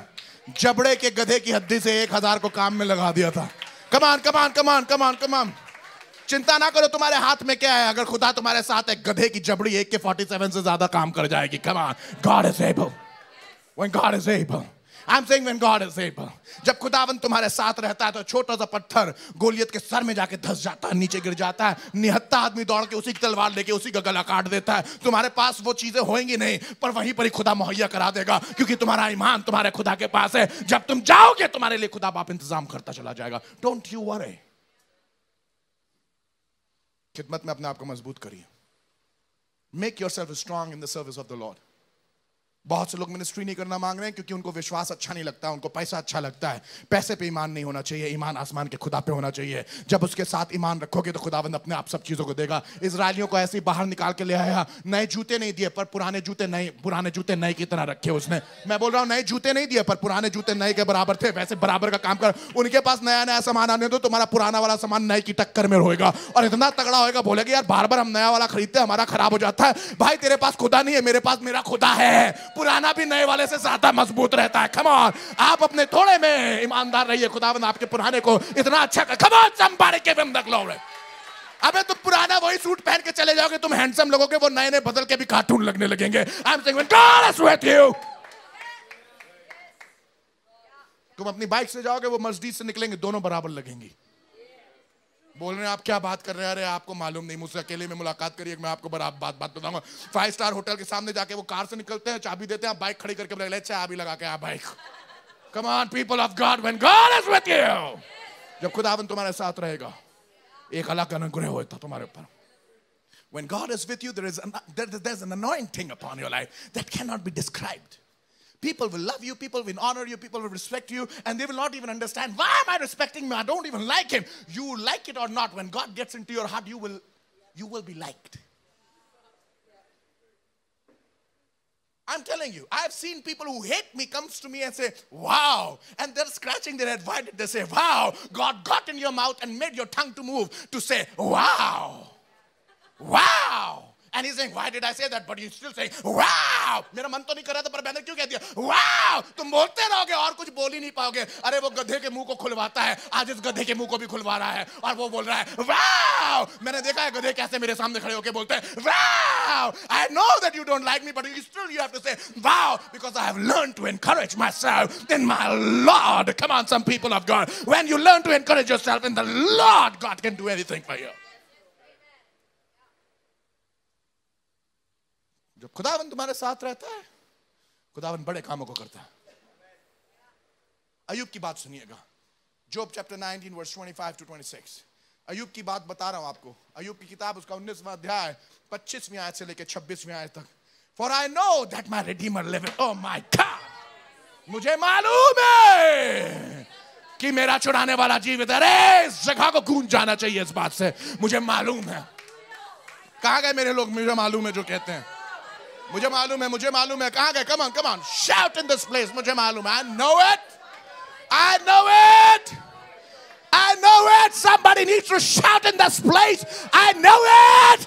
A: जबड़े के गधे की हद्दी से एक हजार को काम में लगा दिया था कमान कमान कमान कमान कमान चिंता ना करो तुम्हारे हाथ में क्या है अगर खुदा तुम्हारे साथ एक गधे की जबड़ी एक के फोर्टी सेवन से ज्यादा काम कर जाएगी come on God is able when God is able I am saying when God is able जब खुदावन तुम्हारे साथ रहता है तो छोटा सा पत्थर गोलियत के सर में जाके धस जाता है नीचे गिर जाता है निहत्ता आदमी दौड़ के उसी की तलवार लेके उसी का गला काट देता है तुम्हारे पास वो चीजें होंगी नहीं पर वहीं पर ही खुदा मुहैया करा देगा क्योंकि तुम्हारा ईमान तुम्हारे खुदा के पास है जब तुम जाओगे तुम्हारे लिए खुदा बाप इंतजाम करता चला जाएगा डोंट यू वरी खिदमत में अपने आप को मजबूत करिए make yourself strong in the service of the lord बहुत से लोग मिनिस्ट्री नहीं करना मांग रहे हैं क्योंकि उनको विश्वास अच्छा नहीं लगता उनको पैसा अच्छा लगता है पैसे पे ईमान नहीं होना चाहिए ईमान आसमान के खुदा पे होना चाहिए जब उसके साथ ईमान रखोगे तो खुदाबंद अपने आप सब चीज़ों को देगा इसराइलियों को ऐसे बाहर निकाल के ले आया नए जूते नहीं दिए पर पुराने जूते नए पुराने जूते नए की तरह रखे उसने मैं बोल रहा हूँ नए जूते नहीं दिए पर पुराने जूते नए के बराबर थे वैसे बराबर का काम कर उनके पास नया नया सामान आने दो तुम्हारा पुराना वाला सामान नए की टक्कर में होएगा और इतना तगड़ा होएगा बोलेगा यार बार बार हम नया वाला खरीदते हमारा खराब हो जाता है भाई तेरे पास खुदा नहीं है मेरे पास मेरा खुदा है पुराना भी नए वाले से ज्यादा मजबूत रहता है खमौन आप अपने थोड़े में ईमानदार रहिए खुदावन आपके पुराने को इतना अच्छा खमौन चंपारे के बंदक लो अबे तुम पुराना वही सूट पहन के चले जाओगे तुम हैंडसम लोगों के वो नए नए बदल के भी कार्टून लगने लगेंगे तुम अपनी बाइक से जाओगे वो मस्जिद से निकलेंगे दोनों बराबर लगेंगी बोल रहे हैं आप क्या बात कर रहे हैं अरे आपको मालूम नहीं मुझसे अकेले में मुलाकात करिए मैं आपको बड़ा बात बात बताऊंगा फाइव स्टार होटल के सामने जाके वो कार से निकलते हैं चाबी देते हैं बाइक खड़ी करके बोले चाबी लगा के आप bike come on people of God when God is with you जब खुदावन तुम्हारे साथ रहेगा एक अलग अनुग्रह होता तुम्हारे ऊपर When God is with you, there is an, there, there's an anointing upon your life that cannot be described. People will love you, people will honor you, people will respect you, and they will not even understand why am I respecting him? I don't even like him. You like it or not, when God gets into your heart, you will you will be liked. I'm telling you, I've seen people who hate me comes to me and say, wow. And they're scratching their head. Why did they say, wow? God got in your mouth and made your tongue to move to say, wow. Wow. And he's saying, why did I say that? But you still saying, wow! mera man to nahi kar raha tha par मैंने क्यों keh diya wow! tum bolte rahoge aur kuch bol hi nahi paoge are wo gadhe ke muh ko khulwata hai aaj is gadhe ke muh ko bhi khulwa raha hai aur wo bol raha hai wow! maine dekha hai gadhe kaise mere samne khade hoke बोलते हैं wow! I know that you don't like me but you still you have to say wow because I have learned to encourage myself then my Lord. Come on some people of God. When you learn to encourage yourself in the Lord, God can do anything for you. जब खुदावन तुम्हारे साथ रहता है खुदावन बड़े कामों को करता है अयुब की बात सुनिएगा जोब चैप्टर 19 वर्स 25 टू 26 अयुब की बात बता रहा हूं आपको अयुब की किताब उसका 19वां अध्याय 25वीं आयत से लेकर 26वीं आयत तक for I know that my redeemer living O my God मुझे मालूम है कि मेरा चुराने वाला जीवित अरे इस जगह को गूंज जाना चाहिए इस बात से मुझे मालूम है कहा गए मेरे लोग मुझे मालूम है जो कहते हैं मुझे मालूम है मुझे मालूम है कहां गए come on come on shout in this place मुझे मालूम है I know it I know it I know it. Somebody needs to shout in this place. I know it.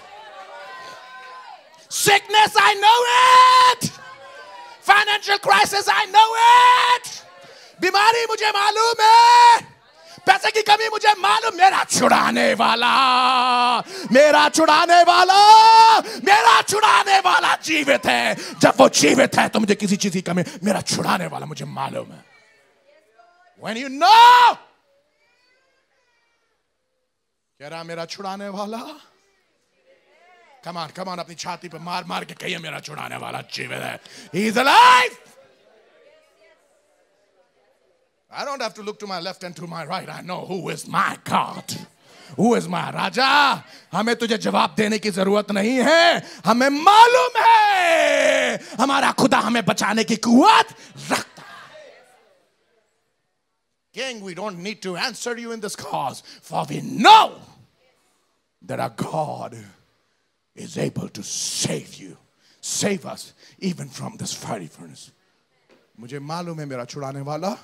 A: Sickness, I know it. Financial crisis, I know it. Bimari mujhe मालूम hai. पैसे की कमी मुझे मालूम मेरा छुड़ाने वाला मेरा छुड़ाने वाला मेरा छुड़ाने वाला जीवित है जब वो जीवित है तो मुझे किसी चीज की कमी मेरा छुड़ाने वाला मुझे मालूम है वेन यू नो कह रहा मेरा छुड़ाने वाला कमान कमान अपनी छाती पर मार मार के कहिए मेरा छुड़ाने वाला जीवित है He is alive I don't have to look to my left and to my right. I know who is my God. Who is my Raja. हमें तुझे जवाब देने की जरूरत नहीं है हमें मालूम है हमारा खुदा हमें बचाने की कुवत रखता King, we don't need to answer you in this cause, for we know that our God is able to save you, save us even from this fiery furnace. मुझे मालूम है मेरा छुड़ाने वाला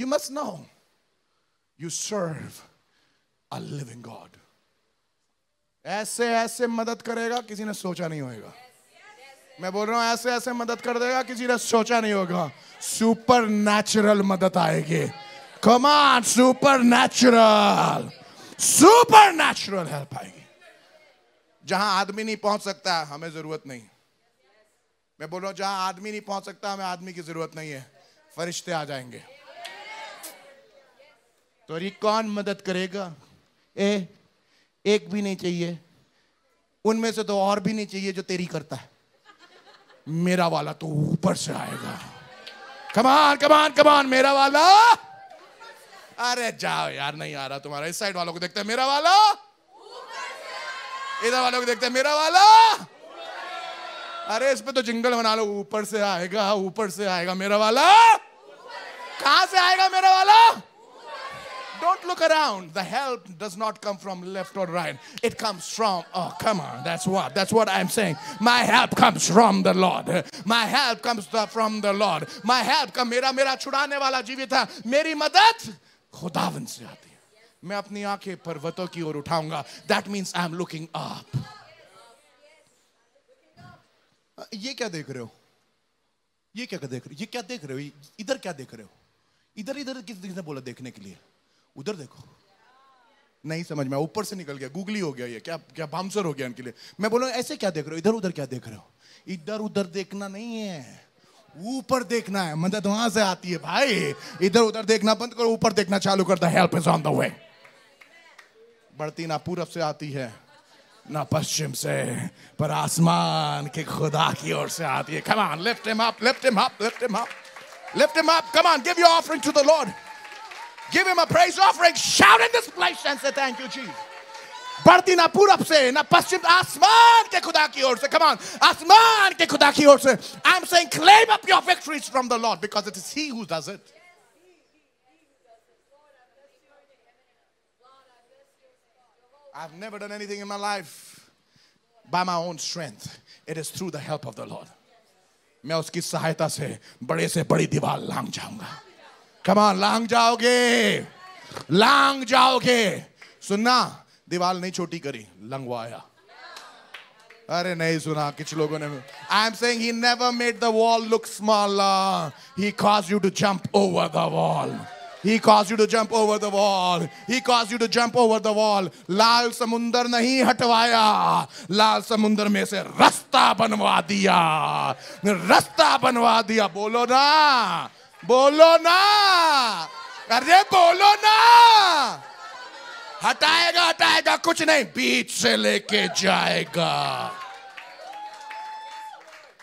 A: You must know you serve a living God. ऐसे ऐसे मदद करेगा किसी ने सोचा नहीं होगा मैं बोल रहा हूं ऐसे ऐसे मदद कर देगा किसी ने सोचा नहीं होगा सुपर नेचुरल मदद आएगी come on supernatural supernatural help आएगी जहां आदमी नहीं पहुंच सकता हमें जरूरत नहीं मैं बोल रहा हूं जहां आदमी नहीं पहुंच सकता हमें आदमी की जरूरत नहीं है फरिश्ते आ जाएंगे तो अरे कौन मदद करेगा ए एक भी नहीं चाहिए उनमें से तो और भी नहीं चाहिए जो तेरी करता है मेरा वाला तो ऊपर से आएगा कमान कमान कमान मेरा वाला अरे जाओ यार नहीं आ रहा तुम्हारा इस साइड वालों को देखते हैं मेरा वाला इधर वालों को देखते हैं मेरा वाला अरे इस पे तो जिंगल बना लो ऊपर से आएगा ऊपर से आएगा मेरा वाला कहां से आएगा मेरा वाला Don't look around. The help does not come from left or right. It comes from, oh, come on. That's what. That's what I'm saying. My help comes from the Lord. My help comes from the Lord. My help comes. मेरा मेरा छुड़ाने वाला जीवित है मेरी मदद खुदावन से है मैं अपनी आंखें पर्वतों की ओर उठाऊंगा that means I am looking up ये क्या देख रहे हो ये क्या देख रहे हो ये क्या देख रहे हो इधर क्या देख रहे हो इधर इधर किसने बोला देखने के लिए उधर देखो नहीं समझ में ऊपर से निकल गया गूगली हो गया ये क्या क्या भामसर हो गया इनके लिए मैं बोला ऐसे क्या देख रहे हो इधर उधर क्या देख रहे हो इधर उधर देखना नहीं है ऊपर देखना है मदद मतलब वहां से आती है भाई इधर उधर देखना बंद करो ऊपर देखना चालू कर है help is on the way बढ़ती ना पूरब से आती है ना पश्चिम से पर आसमान के खुदा की ओर से आती है come on lift him up lift him up lift him up lift him up come on give your offering to the lord Give him a praise offering. Shout in this place and say, Thank you, Jesus. बढ़ती ना पूरब से ना पश्चिम आसमान के खुदा की ओर से कम ऑन आसमान के खुदा की ओर से I am saying claim up your victories from the lord because I've never done anything in my life by my own strength. It is through the help of the Lord. मैं उसकी सहायता से बड़े से बड़ी दीवार लांग जाऊंगा कमान लांग जाओगे लांग जाओगे सुनना दीवार नहीं छोटी करी लंगवाया अरे नहीं सुना कुछ लोगों ने I am saying he never made the wall look small he cause you to jump over the wall He caused you to jump over the wall. He caused you to jump over the wall. लाल समुंदर नहीं हटवाया लाल समुंदर में से रास्ता बनवा दिया रास्ता बनवा दिया बोलो ना बोलो ना अरे बोलो ना हटाएगा हटाएगा कुछ नहीं बीच से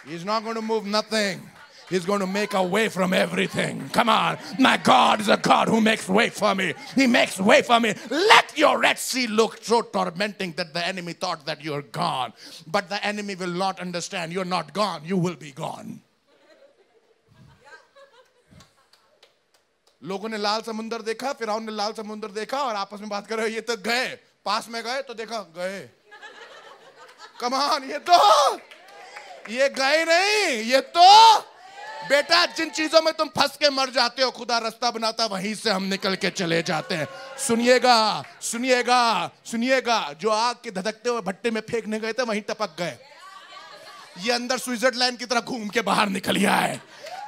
A: He's not going to move nothing. He's going to make a way from everything. Come on. My God is a God who makes way for me. He makes way for me. Let your Red Sea look so tormenting that the enemy thought that you're gone. But the enemy will not understand. You're not gone. You will be gone. लोगों ने लाल समुंदर देखा फिर ने लाल समुंदर देखा और आपस में बात कर रहे ये तो गए पास में गए तो देखा गए कमान ये तो ये गए नहीं ये तो बेटा जिन चीजों में तुम फंस के मर जाते हो खुदा रास्ता बनाता वहीं से हम निकल के चले जाते हैं सुनिएगा सुनिएगा सुनिएगा जो आग के धधकते हुए भट्टे में फेंकने गए थे वहीं टपक गए ये अंदर स्विट्जरलैंड की तरह घूम के बाहर निकल गया है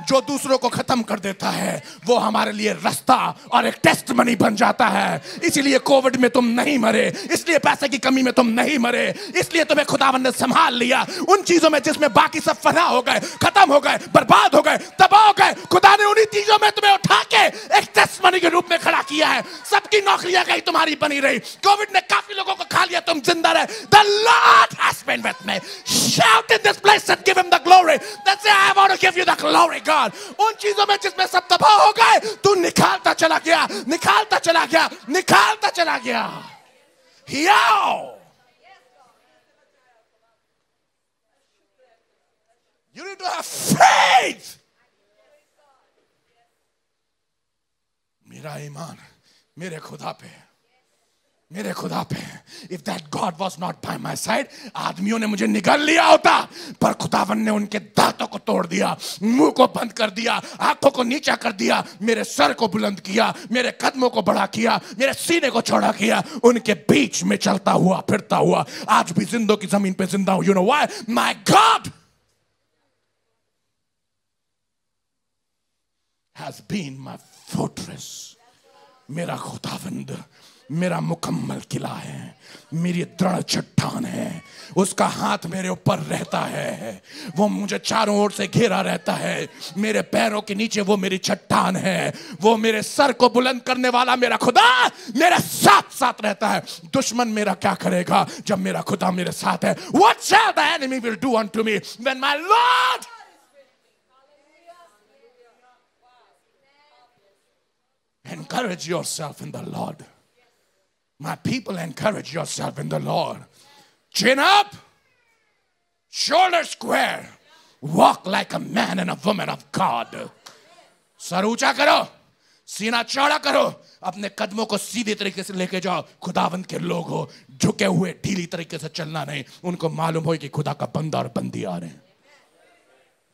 A: जो दूसरों को खत्म कर देता है वो हमारे लिए रास्ता और एक टेस्ट मनी बन जाता है इसीलिए कोविड में तुम नहीं मरे इसलिए पैसे की कमी में तुम नहीं मरे इसलिए तुम्हें खुदावन ने संभाल लिया उन चीजों में जिसमें बाकी सब फना हो गए खत्म हो गए बर्बाद हो गए तबाह हो गए खुदा ने उन्हीं चीजों में तुम्हें उठा के एक टेस्ट मनी के रूप में खड़ा किया है सबकी नौकरियां गई तुम्हारी बनी रही कोविड ने काफी लोगों को खा लिया तुम जिंदा रहे the lord has been with me shout in this place and give him the glory that's I want to give you the glory God उन चीजों में जिसमें सब तबाह हो गए तू निकालता चला गया निकालता चला गया निकालता चला गया हियाओ You need to have faith. मेरा ईमान मेरे खुदा पे है मेरे खुदा पे if that God was not by my side आदमियों ने मुझे निकल लिया होता पर खुदावन ने उनके दांतों को तोड़ दिया मुंह को बंद कर दिया आंखों को नीचा कर दिया मेरे सर को बुलंद किया मेरे कदमों को बड़ा किया मेरे सीने को छोड़ा किया उनके बीच में चलता हुआ फिरता हुआ आज भी जिंदो की जमीन पे जिंदा हूं you know why my God has been my fortress मेरा खुदावंद मेरा मुकम्मल किला है मेरी दृढ़ चट्टान है उसका हाथ मेरे ऊपर रहता है वो मुझे चारों ओर से घेरा रहता है मेरे पैरों के नीचे वो मेरी चट्टान है वो मेरे सर को बुलंद करने वाला मेरा खुदा मेरे साथ साथ रहता है दुश्मन मेरा क्या करेगा जब मेरा खुदा मेरे साथ है what shall the enemy will do unto me when my lord encourage yourself in the lord My people, encourage yourself in the Lord. Chin up, shoulder square, walk like a man and a woman of God. सर ऊंचा करो सीना चौड़ा करो अपने कदमों को सीधे तरीके से लेके जाओ खुदावंत के लोग हो झुके हुए ढीली तरीके से चलना नहीं उनको मालूम हो कि खुदा का बंदा और बंदी आ रहे हैं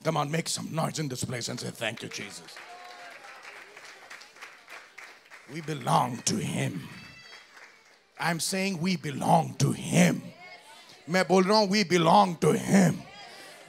A: Come on, make some noise in this place and say, Thank you, Jesus. We belong to Him. I'm saying we belong to him. Mais Boldron, we belong to him.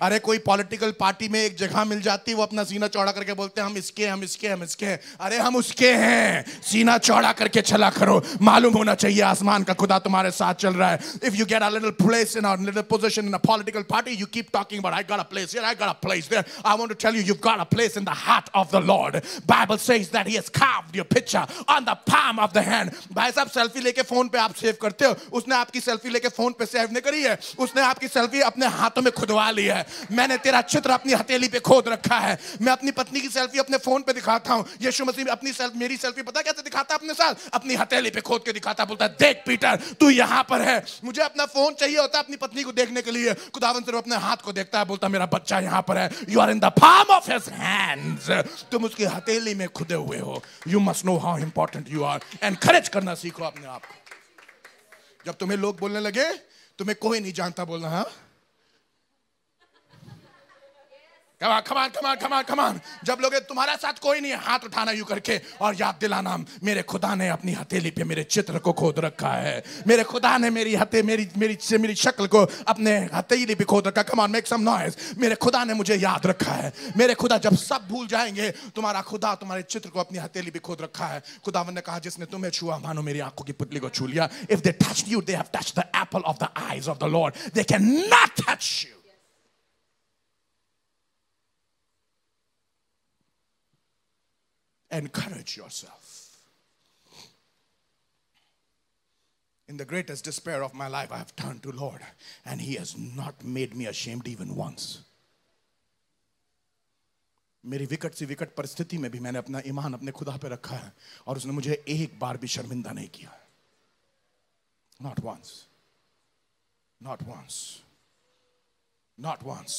A: अरे कोई पॉलिटिकल पार्टी में एक जगह मिल जाती वो अपना सीना चौड़ा करके बोलते हैं हम इसके हम इसके हम इसके हैं अरे हम उसके हैं सीना चौड़ा करके चला करो मालूम होना चाहिए आसमान का खुदा तुम्हारे साथ चल रहा है if you get a little place in our little position in a political party you keep talking but I got a place here I got a place there I want to tell you you got a place in the heart of the Lord Bible says that he has carved your picture on the palm of the hand भाई साहब selfie लेके phone पे आप save करते हो उसने आपकी selfie लेके फोन पे सेव नहीं करी है उसने आपकी सेल्फी अपने हाथों में खुदवा ली है मैंने तेरा चित्र अपनी हथेली पे खोद रखा है मैं अपनी पत्नी की सेल्फी अपने फोन पे दिखाता हूँ यीशु मसीह अपनी सेल्फ मेरी सेल्फी पता क्या दिखाता अपने साथ अपनी हथेली पे खोद के दिखाता बोलता है देख पीटर तू यहाँ पर है मुझे अपना फोन चाहिए होता अपनी पत्नी को देखने के लिए खुदावन सिर्फ अपने हाथ को देखता है बोलता मेरा बच्चा यहाँ पर है you are in the palm of his hands तुम उसकी हथेली में खुदे हुए हो you must know how important you are encourage करना सीखो अपने आप जब तुम्हें लोग बोलने लगे तुम्हें कोई नहीं जानता बोलना हाँ कमा कमान कमान कमान कमान जब लोग तुम्हारा साथ कोई नहीं हाथ उठाना यू करके और याद दिलाना मेरे खुदा ने अपनी हथेली पे मेरे चित्र को खोद रखा है मेरे खुदा ने मेरी हथे मेरी मेरी मेरी शक्ल को अपने हथेली पे खोद रखा कमान मेक सम नॉइस मेरे खुदा ने मुझे याद रखा है मेरे खुदा जब सब भूल जाएंगे तुम्हारा खुदा तुम्हारे चित्र को अपनी हथेली पे खोद रखा है खुदावन ने कहा जिसने तुम्हें छुआ मानो मेरी आंखों की पुतली को छू लिया if they touch you they have touch the apple of the eyes of the Lord they can not touch you Encourage yourself. In the greatest despair of my life, I have turned to Lord, and He has not made me ashamed even once. मेरी विकट से विकट परिस्थिति में भी मैंने अपना ईमान अपने खुदा पे रखा है और उसने मुझे एक बार भी शर्मिंदा नहीं किया not once not once not once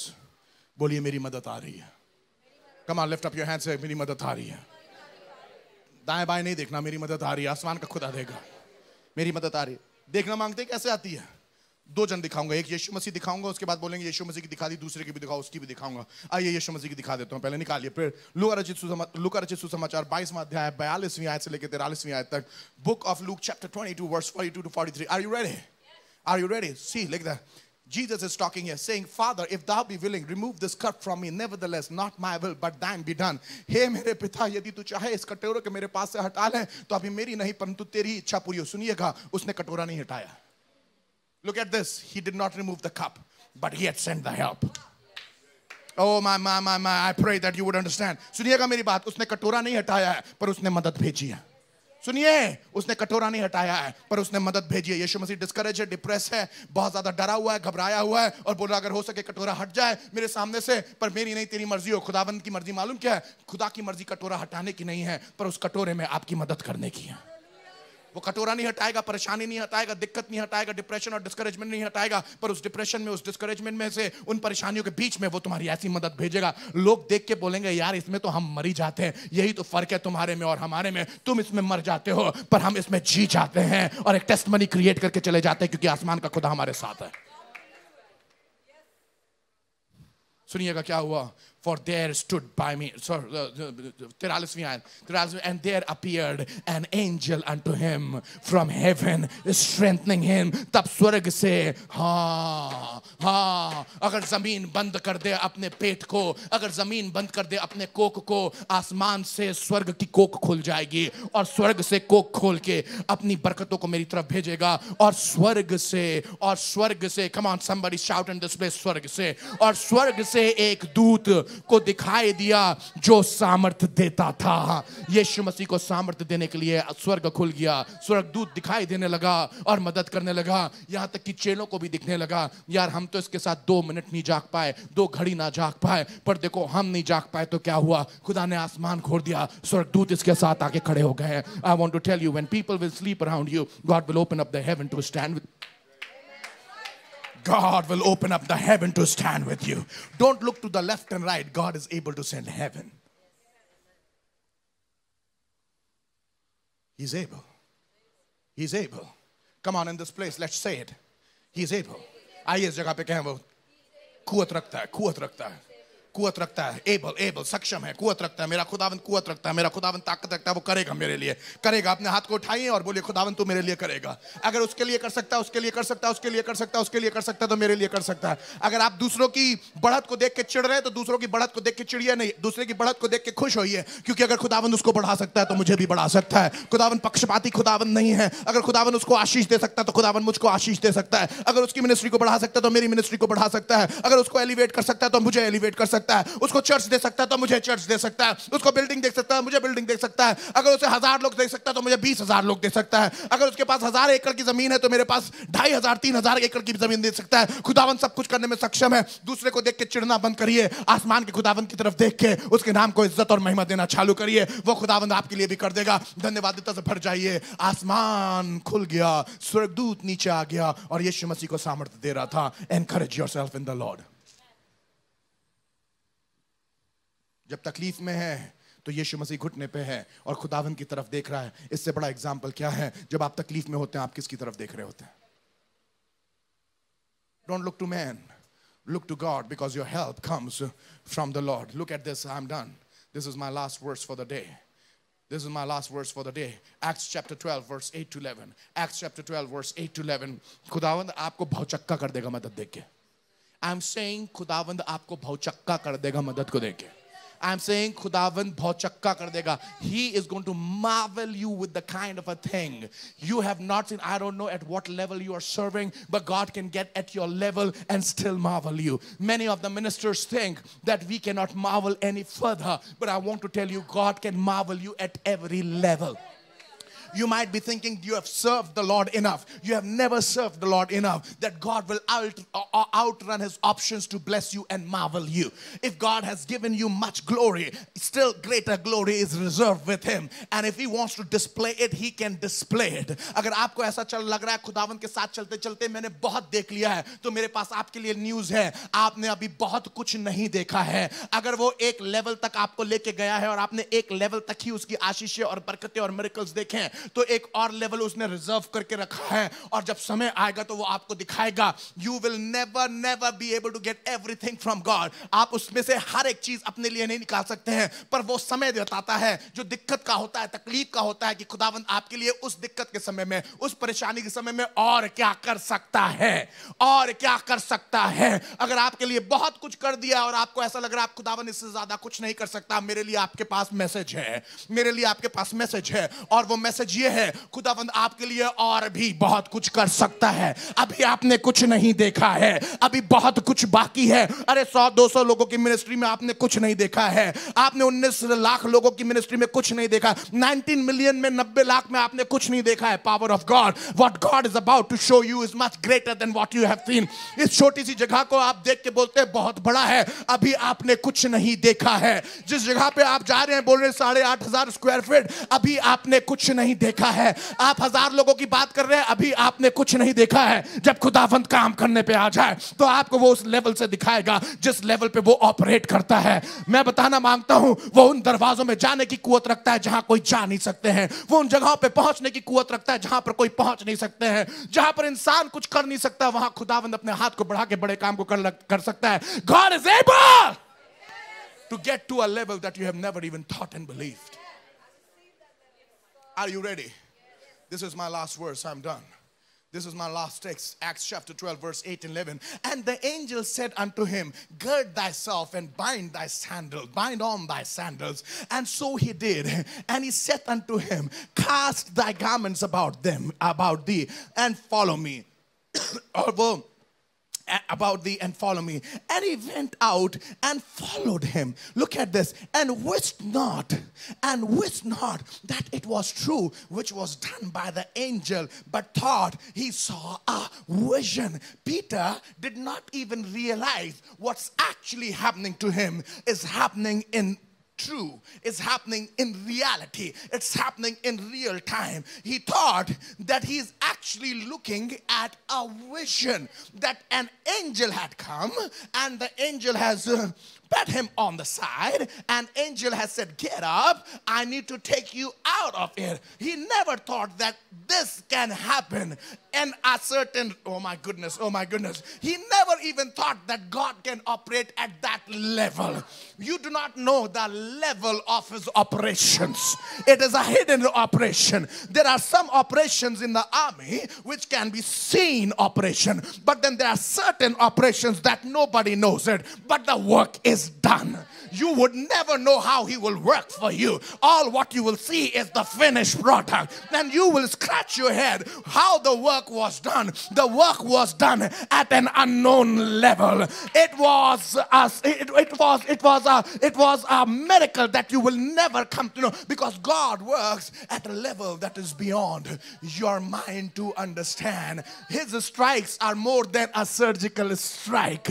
A: बोलिए मेरी मदद आ रही है कमा लिफ्ट अप योर हैंड से मेरी मदद आ रही है दाएं बाएं नहीं देखना मेरी मदद आ रही है आसमान का खुदा देगा मेरी मदद आ रही है देखना मांगते कैसे आती है दो जन दिखाऊंगा एक यीशु मसीह दिखाऊंगा उसके बाद बोलेंगे यीशु मसीह की दिखा दी दूसरे की भी दिखाओ उसकी भी दिखाऊंगा आइए यीशु मसीह की दिखा देता हूँ पहले निकालिए फिर लुका रचित लुका रचित सुसमाचार बाईसवा अध्याय बयालीसवीं आयत से लेकर तिरालीसवीं आयत तक book of Luke chapter two verse forty two three are you ready are you ready see लिख that Jesus is talking here, saying, Father, if thou be willing, remove this cup from me. Nevertheless, not my will, but thine be done. Hey, मेरे पिता यदि तू चाहे इस कटोरे के मेरे पास से हटा ले तो अभी मेरी नहीं परंतु तेरी इच्छा पूरी हो सुनिएगा उसने कटोरा नहीं हटाया Look at this. He did not remove the cup, but he had sent the help. Oh my my my my I pray that you would understand. सुनिएगा मेरी बात उसने कटोरा नहीं हटाया है पर उसने मदद भेजी है सुनिए उसने कटोरा नहीं हटाया है पर उसने मदद भेजी है यीशु मसीह डिस्करेज है डिप्रेस है बहुत ज्यादा डरा हुआ है घबराया हुआ है और बोला अगर हो सके कटोरा हट जाए मेरे सामने से पर मेरी नहीं तेरी मर्जी हो खुदाबंद की मर्जी मालूम क्या है खुदा की मर्जी कटोरा हटाने की नहीं है पर उस कटोरे में आपकी मदद करने की है वो कटोरा नहीं हटाएगा परेशानी नहीं हटाएगा दिक्कत नहीं हटाएगा डिप्रेशन और डिस्करेजमेंट नहीं हटाएगा पर उस डिप्रेशन में उस डिस्करेजमेंट में से उन परेशानियों के बीच में वो तुम्हारी ऐसी मदद भेजेगा लोग देख के बोलेंगे यार इसमें तो हम मरी जाते हैं यही तो फर्क है तुम्हारे में और हमारे में तुम इसमें मर जाते हो पर हम इसमें जी जाते हैं और एक टेस्ट मनी क्रिएट करके चले जाते हैं क्योंकि आसमान का खुदा हमारे साथ है सुनिएगा क्या हुआ For there stood by me, sorry, Tiralisvi uh, uh and there appeared an angel unto him from heaven, strengthening him. तब स्वर्ग से हाँ हाँ अगर जमीन बंद कर दे अपने पेट को अगर जमीन बंद कर दे अपने कोक को आसमान से स्वर्ग की कोक खुल जाएगी और स्वर्ग से कोक खोल के अपनी बरकतों को मेरी तरफ भेजेगा और स्वर्ग से और स्वर्ग से कमान somebody shout in this place स्वर्ग से और स्वर्ग से एक दूत को दिखाई दिया जो सामर्थ देता था यीशु मसीह को सामर्थ देने के लिए स्वर्ग खुल गया स्वर्ग दूत दिखाई देने लगा और मदद करने लगा यहाँ तक कि चेलों को भी दिखने लगा यार हम तो इसके साथ दो मिनट नहीं जाग पाए दो घड़ी ना जाग पाए पर देखो हम नहीं जाग पाए तो क्या हुआ खुदा ने आसमान खोल दिया स्वर्ग दूत इसके साथ आके खड़े हो गए I want to tell you when people will sleep around you God will open up the heaven to stand with God will open up the heaven to stand with you. Don't look to the left and right. God is able to send heaven. He's able. He's able. Come on, in this place, let's say it. He's able. I इस जगह पे कहें वो कुत रखता कुत रखता है एबल एबल सक्षम है कुत रखता है मेरा खुदावन कुत रखता है मेरा खुदावन ताकत रखता है वो करेगा मेरे लिए करेगा अपने हाथ को उठाइए और बोलिए खुदावन तू मेरे लिए करेगा अगर उसके लिए कर सकता है उसके लिए कर सकता है उसके लिए कर सकता है उसके लिए कर सकता है तो मेरे लिए कर सकता है अगर आप दूसरों की बढ़त को देख के चिड़ रहे तो दूसरों की बढ़त को देख के चिड़िए नहीं दूसरे की बढ़त को देख के खुश होइए क्योंकि अगर खुदावन उसको बढ़ा सकता है तो मुझे भी बढ़ा सकता है खुदावन पक्षपाती खुदावन नहीं है अगर खुदावन उसको आशीष दे सकता है तो खुदावन मुझको आशीष दे सकता है अगर उसकी मिनिस्ट्री को बढ़ा सकता है तो मेरी मिनिस्ट्री को बढ़ा सकता है अगर उसको एलिवेट कर सकता है तो मुझे एलिवेट कर सकता है सकता है उसको चर्च दे सकता है तो मुझे चर्च दे सकता है उसको बिल्डिंग देख सकता है मुझे बिल्डिंग देख सकता है अगर उसे हजार लोग देख सकता है तो मुझे बीस हजार लोग दे सकता है अगर उसके पास हजार एकड़ की जमीन है तो मेरे पास ढाई हजार तीन हजार एकड़ की जमीन दे सकता है खुदावन सब कुछ करने में सक्षम है दूसरे को देख के चिड़ना बंद करिए आसमान के खुदावन की तरफ देख के उसके नाम को इज्जत और महिमा देना चालू करिए वो खुदावन आपके लिए भी कर देगा धन्यवाद से भर जाइए आसमान खुल गया स्वर्गदूत नीचे आ गया और यीशु मसीह को सामर्थ्य दे रहा था encourage your self in the Lord जब तकलीफ में है तो यीशु मसीह घुटने पे है और खुदावन की तरफ देख रहा है इससे बड़ा एग्जाम्पल क्या है जब आप तकलीफ में होते हैं आप किसकी तरफ देख रहे होते हैं don't look to man look to God because your help comes from the Lord look at this I am done this is my last words for the day This is my last verse for the day. Acts chapter 12 verse 8 to 11. Acts chapter 12 verse 8 to 11. खुदावंद आपको भौचक्का कर देगा मदद देख के. I'm saying खुदावंद आपको भौचक्का कर देगा मदद को देख के. I'm saying Khudavan bahut kar dega. He is going to marvel you with the kind of a thing you have not seen. I don't know at what level you are serving, but God can get at your level and still marvel you. Many of the ministers think that we cannot marvel any further, but I want to tell you God can marvel you at every level. You might be thinking you have served the Lord enough. You have never served the Lord enough that God will out, uh, uh, outrun his options to bless you and marvel you. If God has given you much glory, still greater glory is reserved with him. And if he wants to display it, he can display it. अगर आपको ऐसा चल लग रहा है खुदावन के साथ चलते चलते मैंने बहुत देख लिया है तो मेरे पास आपके लिए न्यूज़ है आपने अभी बहुत कुछ नहीं देखा है अगर वो एक लेवल तक आपको लेके गया है और आपने एक लेवल तक ही उसकी आशीषें और बरकतें और मेरिकल्स देखे हैं तो एक और लेवल उसने रिजर्व करके रखा है और जब समय आएगा तो वो आपको दिखाएगा you will never never be able to get everything from God आप उसमें से हर एक चीज अपने लिए नहीं निकाल सकते हैं पर वो समय बताता है जो दिक्कत का होता है तकलीफ का होता है कि खुदावंद आपके लिए उस दिक्कत के समय में उस परेशानी के समय में और क्या कर सकता है और क्या कर सकता है अगर आपके लिए बहुत कुछ कर दिया और आपको ऐसा लग रहा है आप खुदावन इससे ज्यादा कुछ नहीं कर सकता मेरे लिए आपके पास मैसेज है मेरे लिए आपके पास मैसेज है और वो मैसेज समझ ये है खुदावंद आपके लिए और भी बहुत कुछ कर सकता है अभी आपने कुछ नहीं देखा है अभी बहुत कुछ बाकी है अरे सौ दो सौ लोगों की मिनिस्ट्री में आपने कुछ नहीं देखा है आपने उन्नीस लाख लोगों की मिनिस्ट्री में कुछ नहीं देखा नाइनटीन मिलियन में नब्बे लाख में आपने कुछ नहीं देखा है power of God what God is about to show you is much greater than what you have seen इस छोटी सी जगह को आप देख के बोलते हैं बहुत बड़ा है अभी आपने कुछ नहीं देखा है जिस जगह पे आप जा रहे हैं बोल रहे हैं साढ़े आठ हजार स्क्वायर फीट अभी आपने कुछ नहीं नहीं देखा है आप हजार लोगों की बात कर रहे हैं अभी आपने कुछ नहीं देखा है जब खुदावंत काम करने पे आ जाए तो आपको वो उस लेवल से दिखाएगा जिस लेवल पे वो ऑपरेट करता है मैं बताना मांगता हूं वो उन दरवाजों में जाने की कुत रखता है जहां कोई जा नहीं सकते हैं वो उन जगहों पर पहुंचने की कुत रखता है जहां पर कोई पहुंच नहीं सकते हैं जहां पर इंसान कुछ कर नहीं सकता वहां खुदावंत अपने हाथ को बढ़ा के बड़े काम को कर, कर सकता है God is able to get to a level that you have never even thought and believed Are you ready? This is my last verse. I'm done. This is my last text, Acts chapter 12, verse 8 and 11. And the angel said unto him, Gird thyself and bind thy sandals, bind on thy sandals. And so he did. And he said unto him, Cast thy garments about them, about thee, and follow me. Although about thee and follow me. And he went out and followed him. Look at this. And wist not, and wist not that it was true, which was done by the angel, but thought he saw a vision. Peter did not even realize what's actually happening to him is happening in true is happening in reality. It's happening in real time. He thought that he's actually looking at a vision that an angel had come and the angel has uh, pat him on the side. An angel has said, Get up, I need to take you out of it. He never thought that this can happen. And a certain, oh my goodness, oh my goodness. He never even thought that God can operate at that level. You do not know the level of his operations. It is a hidden operation. There are some operations in the army which can be seen operation, but then there are certain operations that nobody knows it, but the work is is done. You would never know how he will work for you. All what you will see is the finished product. Then you will scratch your head how the work was done. The work was done at an unknown level. It was a, it, it was it was a it was a miracle that you will never come to know because God works at a level that is beyond your mind to understand. His strikes are more than a surgical strike.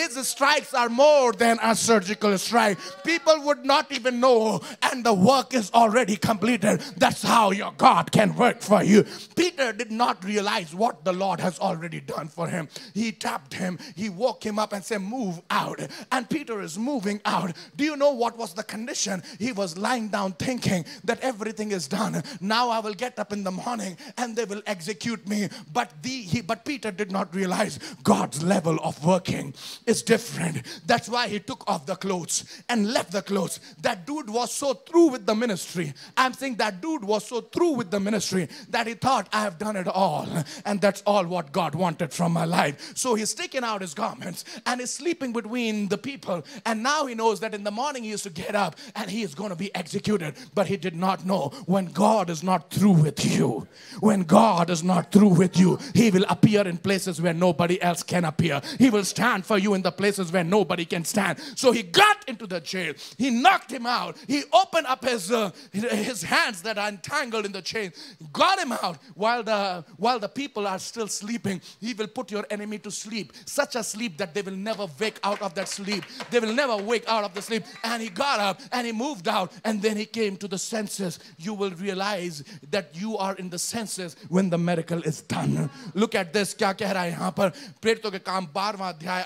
A: His strikes are more than a surgical strike. People would not even know, and the work is already completed. That's how your God can work for you. Peter did not realize what the Lord has already done for him. He tapped him, he woke him up and said, Move out. And Peter is moving out. Do you know what was the condition? He was lying down thinking that everything is done. Now I will get up in the morning and they will execute me. But the he, but Peter did not realize God's level of working is different. That's why he took took off the clothes and left the clothes. That dude was so through with the ministry. I'm saying that dude was so through with the ministry that he thought, I have done it all. And that's all what God wanted from my life. So he's taking out his garments and he's sleeping between the people. And now he knows that in the morning he is to get up and he is going to be executed. But he did not know when God is not through with you, when God is not through with you, he will appear in places where nobody else can appear. He will stand for you in the places where nobody can stand. So he got into the jail. He knocked him out. He opened up his, uh, his hands that are entangled in the chain, got him out while the, while the people are still sleeping. He will put your enemy to sleep, such a sleep that they will never wake out of that sleep. They will never wake out of the sleep. And he got up and he moved out and then he came to the senses. You will realize that you are in the senses when the miracle is done. Look at this. क्या कह रहा है यहाँ पर प्रेरितों के काम बारवा अध्याय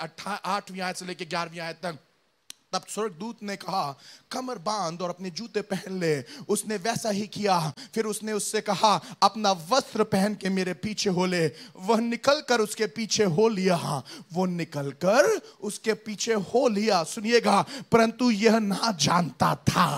A: आठवीं आयत से लेकर ग्यारहवीं आयत तक तब स्वर्गदूत ने कहा कमर बांध और अपने जूते पहन ले उसने वैसा ही किया फिर उसने उससे कहा अपना वस्त्र पहन के मेरे पीछे हो ले वह निकल कर उसके पीछे हो लिया वो निकल कर उसके पीछे हो लिया सुनिएगा परंतु यह ना जानता था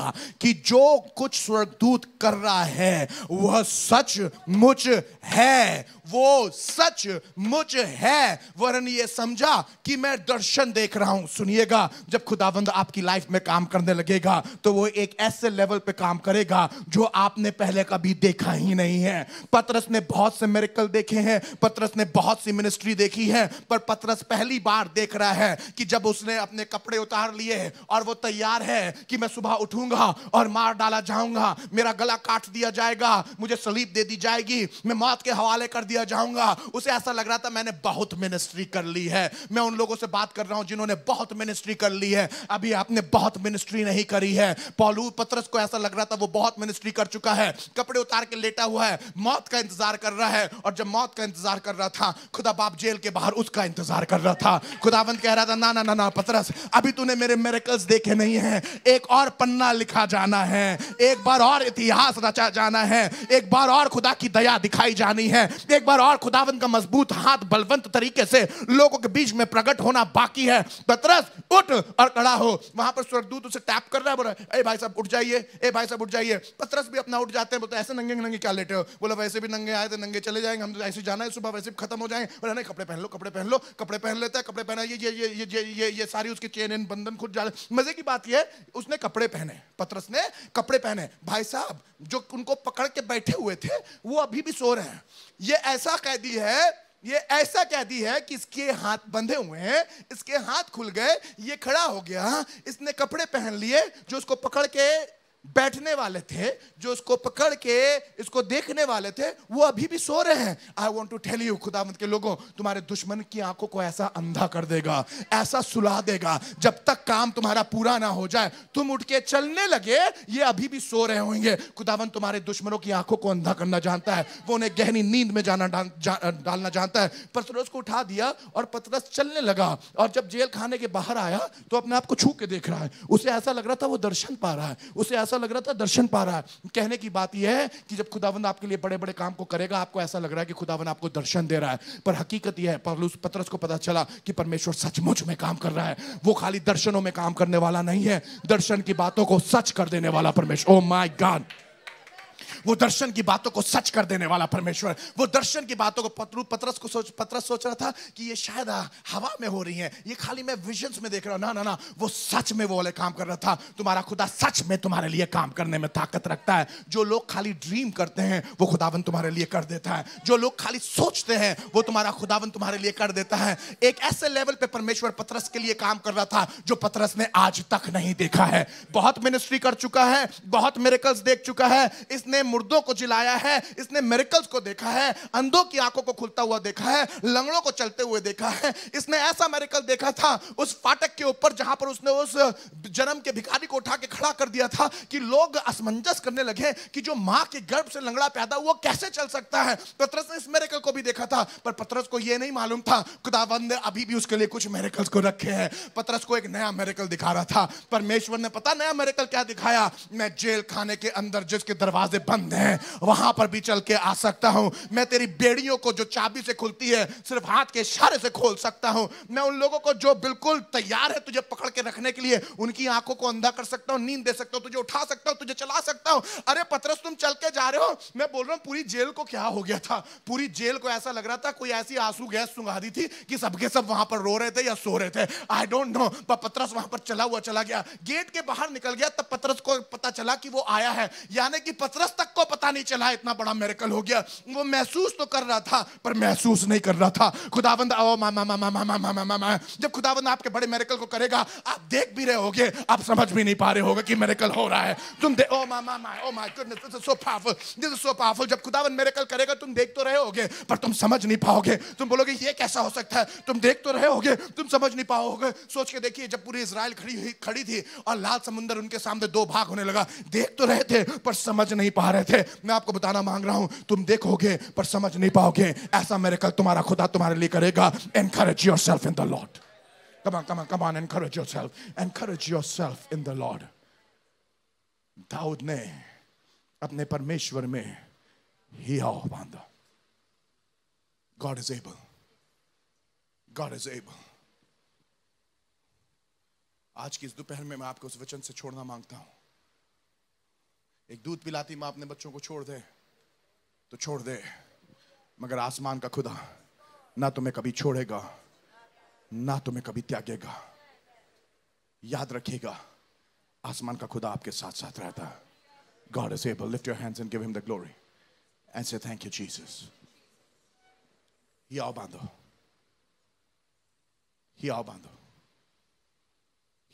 A: कि जो कुछ स्वर्गदूत कर रहा है वह सच मुझ है वो सच मुझ है वरन ये समझा कि मैं दर्शन देख रहा हूं सुनिएगा जब खुदा खुदाबंद आपकी लाइफ में काम करने लगेगा तो वो एक ऐसे लेवल पे काम करेगा जो आपने पहले कभी देखा ही नहीं है पतरस ने बहुत से मेरिकल देखे हैं पतरस ने बहुत सी मिनिस्ट्री देखी है पर पतरस पहली बार देख रहा है कि जब उसने अपने कपड़े उतार लिए और वो तैयार है कि मैं सुबह उठूंगा और मार डाला जाऊंगा मेरा गला काट दिया जाएगा मुझे सलीब दे दी जाएगी मैं मौत के हवाले कर दिया जाऊंगा उसे ऐसा लग रहा था मैंने बहुत मिनिस्ट्री कर ली है मैं उन लोगों से बात कर रहा हूं जिन्होंने बहुत मिनिस्ट्री कर ली है अभी आपने बहुत मिनिस्ट्री नहीं करी है पॉलू पत्रस को ऐसा लग रहा था वो बहुत मिनिस्ट्री कर चुका है कपड़े उतार के लेटा हुआ है मौत का इंतजार कर रहा है और जब मौत का इंतजार कर रहा था खुदा बाप जेल के बाहर उसका इंतजार कर रहा था खुदावंत कह रहा था ना ना ना ना पत्रस अभी तूने मेरे मेरेकल्स देखे नहीं है एक और पन्ना लिखा जाना है एक बार और इतिहास रचा जाना है एक बार और खुदा की दया दिखाई जानी है एक बार और खुदावन का मजबूत हाथ बलवंत तरीके से लोगों के बीच में प्रकट होना बाकी है पतरस उठ और कड़ा हो वहां पर स्वर्गदूत उसे टैप कर रहा है बोला अरे भाई साहब उठ जाइए ए भाई साहब उठ जाइए पत्रस भी अपना उठ जाते हैं बोलते ऐसे नंगे नंगे क्या लेटे हो बोला वैसे भी नंगे आए थे नंगे चले जाएंगे हम तो ऐसे जाना है सुबह वैसे भी खत्म हो जाएंगे बोला नहीं कपड़े पहन लो कपड़े पहन लो कपड़े पहन लेते हैं कपड़े पहना ये ये ये ये ये ये सारी उसकी चेन इन बंधन खुद जा मजे की बात यह है उसने कपड़े पहने पत्रस ने कपड़े पहने भाई साहब जो उनको पकड़ के बैठे हुए थे वो अभी भी सो रहे हैं ये ऐसा कैदी है ये ऐसा कैदी है कि इसके हाथ बंधे हुए हैं इसके हाथ खुल गए ये खड़ा हो गया इसने कपड़े पहन लिए जो उसको पकड़ के बैठने वाले थे जो इसको पकड़ के इसको देखने वाले थे वो अभी भी सो रहे हैं I want to tell you खुदा के लोगों तुम्हारे दुश्मन की आंखों को ऐसा अंधा कर देगा ऐसा सुला देगा जब तक काम तुम्हारा पूरा ना हो जाए तुम उठ के चलने लगे ये अभी भी सो रहे होंगे खुदावन तुम्हारे दुश्मनों की आंखों को अंधा करना जानता है वो उन्हें गहरी नींद में जाना डाल, जा, डालना जानता है पतरस को उठा दिया और पतरस चलने लगा और जब जेल खाने के बाहर आया तो अपने आप को छू के देख रहा है उसे ऐसा लग रहा था वो दर्शन पा रहा है उसे ऐसा ऐसा लग रहा था दर्शन पा रहा है कहने की बात यह है कि जब खुदावंद आपके लिए बड़े बड़े काम को करेगा आपको ऐसा लग रहा है कि खुदावंद आपको दर्शन दे रहा है पर हकीकत यह है पत्रस को पता चला कि परमेश्वर सचमुच में काम कर रहा है वो खाली दर्शनों में काम करने वाला नहीं है दर्शन की बातों को सच कर देने वाला परमेश्वर ओ माई गॉड वो दर्शन की बातों को सच कर देने वाला परमेश्वर वो दर्शन की बातों को पत्रु पत्रस को सोच पत्रस सोच रहा था कि ये शायद हवा में हो रही है ये खाली मैं विजन्स में देख रहा हूँ ना ना ना वो सच में वो वाले काम कर रहा था तुम्हारा खुदा सच में तुम्हारे लिए काम करने में ताकत रखता है जो लोग खाली ड्रीम करते हैं वो खुदावन तुम्हारे लिए कर देता है जो लोग खाली सोचते हैं वो तुम्हारा खुदावन तुम्हारे लिए कर देता है एक ऐसे लेवल पे परमेश्वर पत्रस के लिए काम कर रहा था जो पत्रस ने आज तक नहीं देखा है बहुत मिनिस्ट्री कर चुका है बहुत मेरेकल्स देख चुका है इसने मुर्दों को जिलाया है इसने मेरिकल्स को देखा है अंधों की आंखों को खुलता हुआ देखा है लंगड़ों को चलते हुए देखा है इसने ऐसा मेरिकल देखा था उस फाटक के ऊपर जहां पर उसने उस जन्म के भिखारी को उठा के खड़ा कर दिया था कि लोग असमंजस करने लगे कि जो माँ के गर्भ से लंगड़ा पैदा हुआ कैसे चल सकता है पत्रस ने इस मेरिकल को भी देखा था पर पत्रस को यह नहीं मालूम था खुदाबंद ने अभी भी उसके लिए कुछ मेरिकल्स को रखे हैं पत्रस को एक नया मेरिकल दिखा रहा था परमेश्वर ने पता नया मेरिकल क्या दिखाया मैं जेल खाने के अंदर जिसके दरवाजे बंद बंद है वहां पर भी चल के आ सकता हूं मैं तेरी बेड़ियों को जो चाबी से खुलती है सिर्फ हाथ के इशारे से खोल सकता हूं मैं उन लोगों को जो बिल्कुल तैयार है तुझे पकड़ के रखने के लिए उनकी आंखों को अंधा कर सकता हूं नींद दे सकता हूं तुझे उठा सकता हूं तुझे चला सकता हूं अरे पत्रस तुम चल के जा रहे हो मैं बोल रहा हूं पूरी जेल को क्या हो गया था पूरी जेल को ऐसा लग रहा था कोई ऐसी आंसू गैस सुंघा दी थी कि सबके सब वहां पर रो रहे थे या सो रहे थे आई डोंट नो पर पत्रस वहां पर चला हुआ चला गया गेट के बाहर निकल गया तब पत्रस को पता चला कि वो आया है यानी कि पत्रस तक तक को पता नहीं चला इतना बड़ा मेरेकल हो गया वो महसूस तो कर रहा था पर महसूस नहीं कर रहा था खुदाबंद ओ मामा मामा मामा मामा मामा जब खुदाबंद आपके बड़े मेरेकल को करेगा आप देख भी रहे होगे आप समझ भी नहीं पा रहे होगे कि मेरेकल हो रहा है तुम दे oh mama my oh my goodness this is so powerful this is so powerful जब खुदाबंद मेरेकल करेगा तुम देख तो रहे होगे पर तुम समझ नहीं पाओगे तुम बोलोगे ये कैसा हो सकता है तुम देख तो रहे होगे तुम समझ नहीं पाओगे सोच के देखिए जब पूरी इसराइल खड़ी हुई खड़ी थी और लाल समुंदर उनके सामने दो भाग होने लगा देख तो रहे थे पर समझ नहीं पा रहे रहे थे मैं आपको बताना मांग रहा हूं तुम देखोगे पर समझ नहीं पाओगे ऐसा मेरे कल तुम्हारा खुदा तुम्हारे लिए करेगा encourage your self in the Lord कमान कमान कमान encourage your yourself encourage your self in the Lord दाऊद ने अपने परमेश्वर में ही बांधा God is able God is able आज की इस दोपहर में मैं आपको उस वचन से छोड़ना मांगता हूं एक दूध पिलाती माँ अपने बच्चों को छोड़ दे तो छोड़ दे मगर आसमान का खुदा ना तुम्हें कभी छोड़ेगा ना तुम्हें कभी त्यागेगा याद रखिएगा आसमान का खुदा आपके साथ साथ रहता है is able lift your hands and give him the glory and say thank you Jesus ही आओ बांधो ही आओ बांधो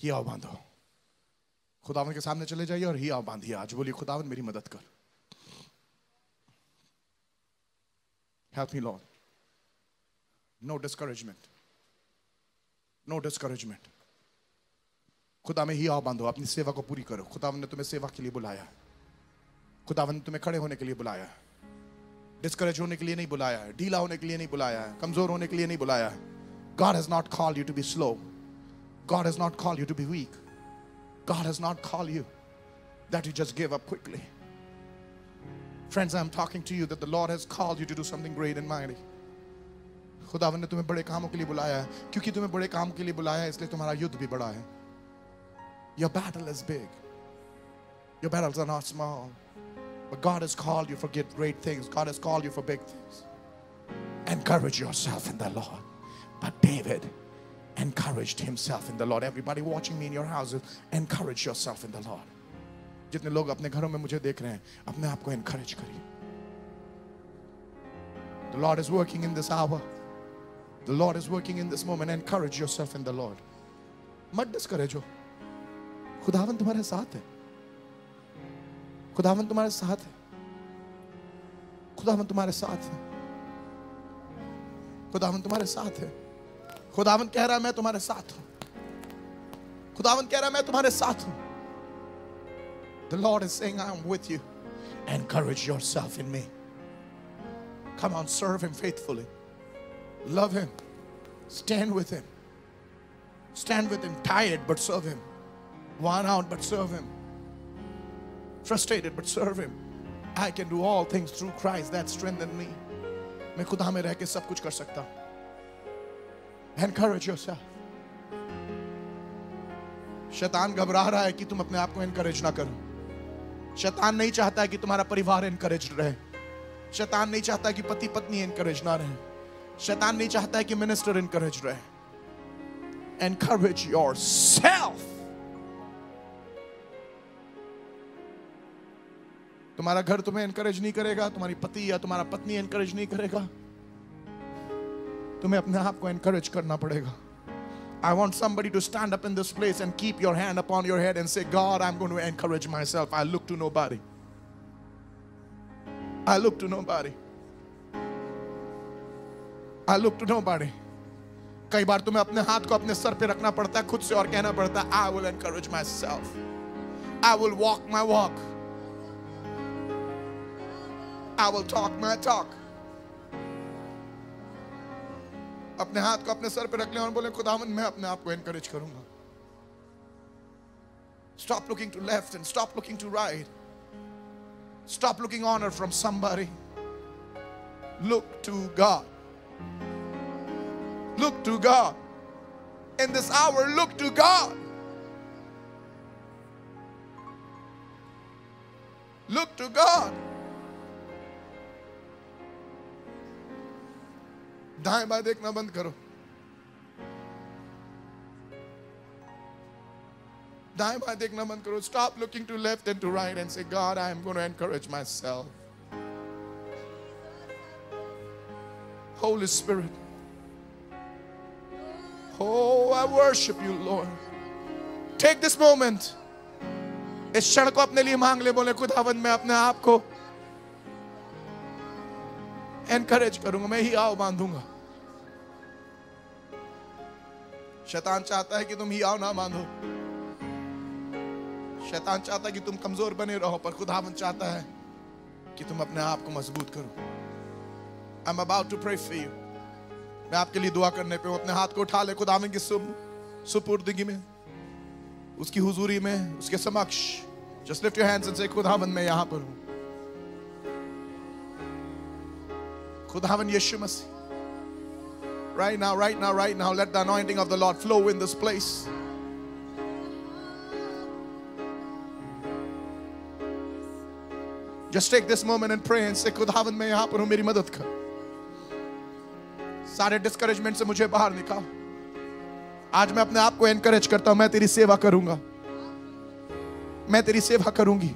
A: ही आओ बांधो खुदावन के सामने चले जाइए और ही आओ बांधिए आज बोलिए खुदावन मेरी मदद कर help me Lord no discouragement no discouragement खुदा में ही आओ बांधो अपनी सेवा को पूरी करो खुदावन ने तुम्हें सेवा के लिए बुलाया है खुदावन ने तुम्हें खड़े होने के लिए बुलाया है डिस्करेज होने के लिए नहीं बुलाया है ढीला होने के लिए नहीं बुलाया है कमजोर होने के लिए नहीं बुलाया है God has not call you to be slow God has not call you to be weak God has not called you that you just give up quickly. Friends, I'm talking to you that the Lord has called you to do something great and mighty. खुदावन ने तुम्हें बड़े कामों के लिए बुलाया है क्योंकि तुम्हें बड़े काम के लिए बुलाया है इसलिए तुम्हारा युद्ध भी बड़ा Your battle is big. Your battles are not small. But God has called you for great things. God has called you for big things. Encourage yourself in the Lord. But David, encouraged himself in the Lord. Everybody watching me in your houses, encourage yourself in the Lord. जितने लोग अपने घरों में मुझे देख रहे हैं अपने आप को एनकरेज करिए The Lord is working in this hour. The Lord is working in this moment. Encourage yourself in the Lord. मत डिस्करेज हो खुदावन तुम्हारे साथ है खुदावन तुम्हारे साथ है खुदावन तुम्हारे साथ है खुदावन तुम्हारे साथ है खुदावन The Lord is saying, I am with you. Encourage yourself in me. Come on, serve Him faithfully. Love Him. Stand with Him. Stand with Him, tired but serve Him. Worn out but serve Him. Frustrated but serve Him. I can do all things through Christ that strengthened me. मैं खुदा में रह के सब encourage your self शैतान घबरा रहा है कि तुम अपने आप को एनकरेज ना करो शैतान नहीं चाहता है कि तुम्हारा परिवार एनकरेज रहे शैतान नहीं चाहता कि पति पत्नी एनकरेज ना रहे शैतान नहीं चाहता है कि मिनिस्टर इनकरेज रहे एनकरेज योर सेल्फ तुम्हारा घर तुम्हें एनकरेज नहीं करेगा तुम्हारी पति या तुम्हारा पत्नी एनकरेज नहीं करेगा तुम्हें अपने आप को एनकरेज करना पड़ेगा I want somebody to stand up in this place and keep your hand upon your head and say, God, I'm going to encourage myself. I look to nobody. I look to nobody. I look to nobody. कई बार तुम्हें अपने हाथ को अपने sir पे रखना पड़ता है खुद से और कहना पड़ता है I will encourage my self I will walk my walk I will talk my talk अपने हाथ को अपने सर पर रख लें और बोले खुदामन मैं अपने आप को एनकरेज करूंगा Stop looking to left and stop looking to right. Stop looking honor from somebody. Look to God. Look to God. In this hour, look to God. Look to God. दाएं बाएं देखना बंद करो दाएं बाएं देखना बंद करो stop looking to left and to right and say God I am going to encourage my self Holy Spirit. Oh, I worship you, Lord. Take this moment. इस क्षण को अपने लिए मांग ले बोले खुदावन मैं अपने आप को एनकरेज करूंगा मैं ही आओ बांधूंगा शैतान चाहता है कि तुम ही आओ ना बांधो शैतान चाहता है कि तुम कमजोर बने रहो पर खुदावन चाहता है कि तुम अपने आप को मजबूत करो I am about to pray for you मैं आपके लिए दुआ करने पे हूं अपने हाथ को उठा ले खुदावन की सुपुर्दगी में उसकी हुजूरी में उसके समक्ष just lift your hands and say खुदावन मैं यहां पर हूं Khudavan Yeshu Masih Right now, right now, right now, let the anointing of the Lord flow in this place. Just take this moment and pray and say, Khudavan मैं यहाँ पर हूँ मेरी मदद सारे डिस्करेजमेंट से मुझे बाहर निकाल आज मैं अपने आप को एनकरेज करता हूं मैं तेरी सेवा करूंगा मैं तेरी सेवा करूंगी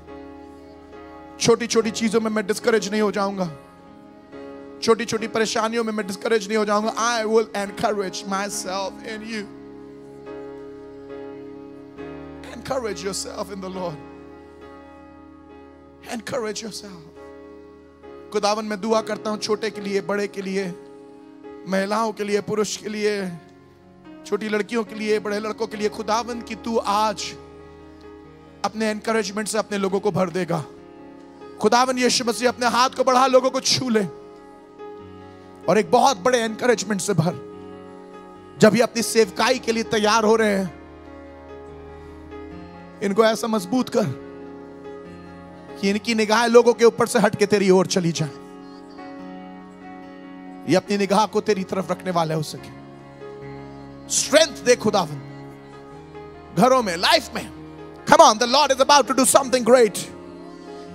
A: छोटी छोटी चीजों में मैं डिस्करेज नहीं हो जाऊंगा छोटी छोटी परेशानियों में मैं डिस्करेज नहीं हो जाऊंगा I will encourage my self in you encourage your self in the Lord encourage your self खुदावन में दुआ करता हूँ छोटे के लिए बड़े के लिए महिलाओं के लिए पुरुष के लिए छोटी लड़कियों के लिए बड़े लड़कों के लिए खुदावन की तू आज अपने एनकरेजमेंट से अपने लोगों को भर देगा खुदावन यीशु मसीह अपने हाथ को बढ़ा लोगों को छू ले और एक बहुत बड़े एनकरेजमेंट से भर जब ये अपनी सेवकाई के लिए तैयार हो रहे हैं इनको ऐसा मजबूत कर कि इनकी निगाह लोगों के ऊपर से हट के तेरी ओर चली जाए ये अपनी निगाह को तेरी तरफ रखने वाले हो सके स्ट्रेंथ दे खुदावन घरों में लाइफ में come on the Lord is about to do something great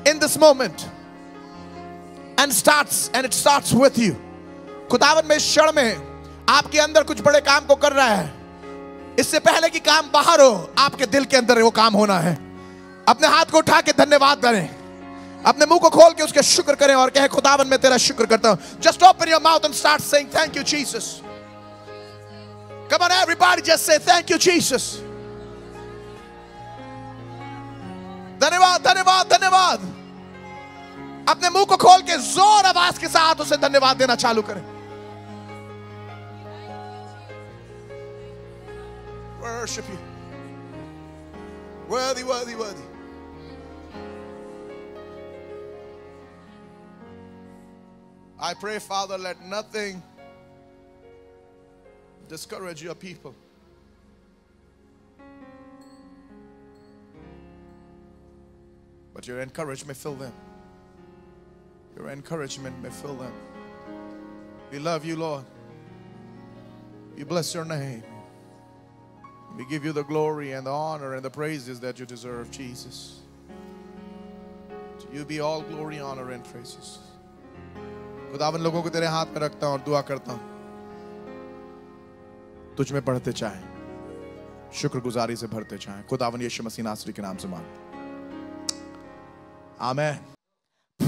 A: in this moment and starts and it starts with you खुदावन में क्षण में आपके अंदर कुछ बड़े काम को कर रहा है इससे पहले कि काम बाहर हो आपके दिल के अंदर वो काम होना है अपने हाथ को उठा के धन्यवाद करें अपने मुंह को खोल के उसके शुक्र करें और कहे खुदावन में तेरा शुक्र करता हूं just open your mouth and start saying thank you Jesus come on everybody just say thank you Jesus धन्यवाद धन्यवाद धन्यवाद अपने मुंह को खोल के जोर आवाज के साथ उसे धन्यवाद देना चालू करें worship you. Worthy, worthy, worthy. I pray, Father, let nothing discourage your people. But your encouragement fill them. Your encouragement may fill them. We love you, Lord. We bless your name. We give you the glory and the honor and the praises that you deserve, Jesus. To you be all glory, honor and praises. खुदावन लोगों को तेरे हाथ में रखता हूं और दुआ करता हूं तुझ में पढ़ते चाहे शुक्रगुजारी से भरते चाहे खुदावन यीशु मसीह नासरी के नाम से मानते
B: आमेन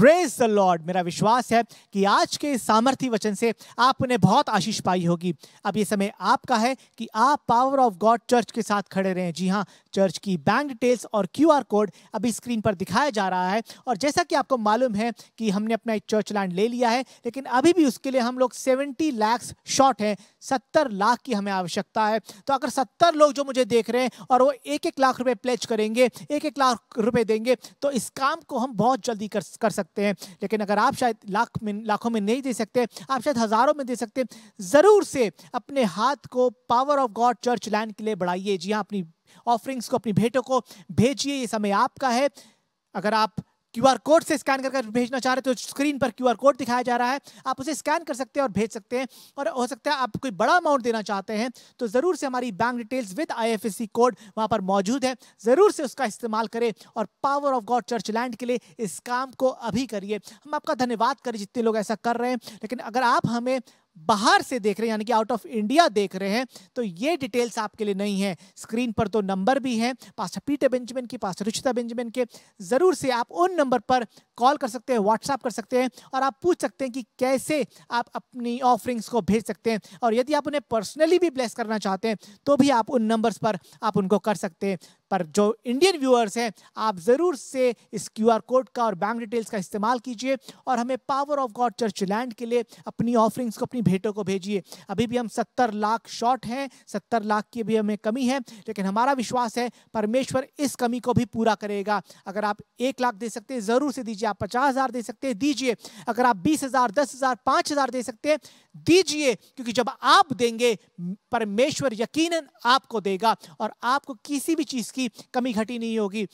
B: प्रेज द लॉर्ड मेरा विश्वास है कि आज के सामर्थ्य वचन से आप उन्हें बहुत आशीष पाई होगी अब ये समय आपका है कि आप पावर ऑफ गॉड चर्च के साथ खड़े रहें जी हाँ चर्च की बैंक डिटेल्स और क्यू कोड अभी स्क्रीन पर दिखाया जा रहा है और जैसा कि आपको मालूम है कि हमने अपना एक चर्च लैंड ले लिया है लेकिन अभी भी उसके लिए हम लोग सेवेंटी लैक्स शॉर्ट हैं सत्तर लाख की हमें आवश्यकता है तो अगर सत्तर लोग जो मुझे देख रहे हैं और वो एक एक लाख रुपए प्लेच करेंगे एक एक लाख रुपए देंगे तो इस काम को हम बहुत जल्दी कर, कर सकते सकते हैं लेकिन अगर आप शायद लाख में लाखों में नहीं दे सकते आप शायद हज़ारों में दे सकते ज़रूर से अपने हाथ को power of God church land के लिए बढ़ाइए जी हाँ अपनी ऑफरिंग्स को अपनी भेंटों को भेजिए ये समय आपका है अगर आप क्यूआर कोड से स्कैन कर भेजना चाह रहे तो स्क्रीन पर क्यूआर कोड दिखाया जा रहा है आप उसे स्कैन कर सकते हैं और भेज सकते हैं और हो सकता है आप कोई बड़ा अमाउंट देना चाहते हैं तो ज़रूर से हमारी bank details with I code वहाँ पर मौजूद है ज़रूर से उसका इस्तेमाल करें और power of God church land के लिए इस काम को अभी करिए हम आपका धन्यवाद करें जितने लोग ऐसा कर रहे हैं लेकिन अगर आप हमें बाहर से देख रहे हैं यानी कि आउट ऑफ इंडिया देख रहे हैं तो ये डिटेल्स आपके लिए नहीं है स्क्रीन पर तो नंबर भी हैं पास पीटर बेंजमिन के पास रुचिता बेंजमिन के ज़रूर से आप उन नंबर पर कॉल कर सकते हैं व्हाट्सअप कर सकते हैं और आप पूछ सकते हैं कि कैसे आप अपनी ऑफरिंग्स को भेज सकते हैं और यदि आप उन्हें पर्सनली भी ब्लेस करना चाहते हैं तो भी आप उन नंबर्स पर आप उनको कर सकते हैं पर जो इंडियन व्यूअर्स हैं आप ज़रूर से इस क्यू कोड का और बैंक डिटेल्स का इस्तेमाल कीजिए और हमें power of God church land के लिए अपनी ऑफरिंग्स को अपनी बेटों को भेजिए अभी भी हम सत्तर लाख शॉर्ट हैं सत्तर लाख की भी हमें कमी है लेकिन हमारा विश्वास है परमेश्वर इस कमी को भी पूरा करेगा अगर आप एक लाख दे सकते हैं ज़रूर से दीजिए आप पचास हज़ार दे सकते हैं दीजिए अगर आप बीस हज़ार दस हज़ार पांच हज़ार दे सकते हैं दीजिए क्योंकि जब आप देंगे परमेश्वर यकीन आपको देगा और आपको किसी भी चीज़ की कमी घटी नहीं होगी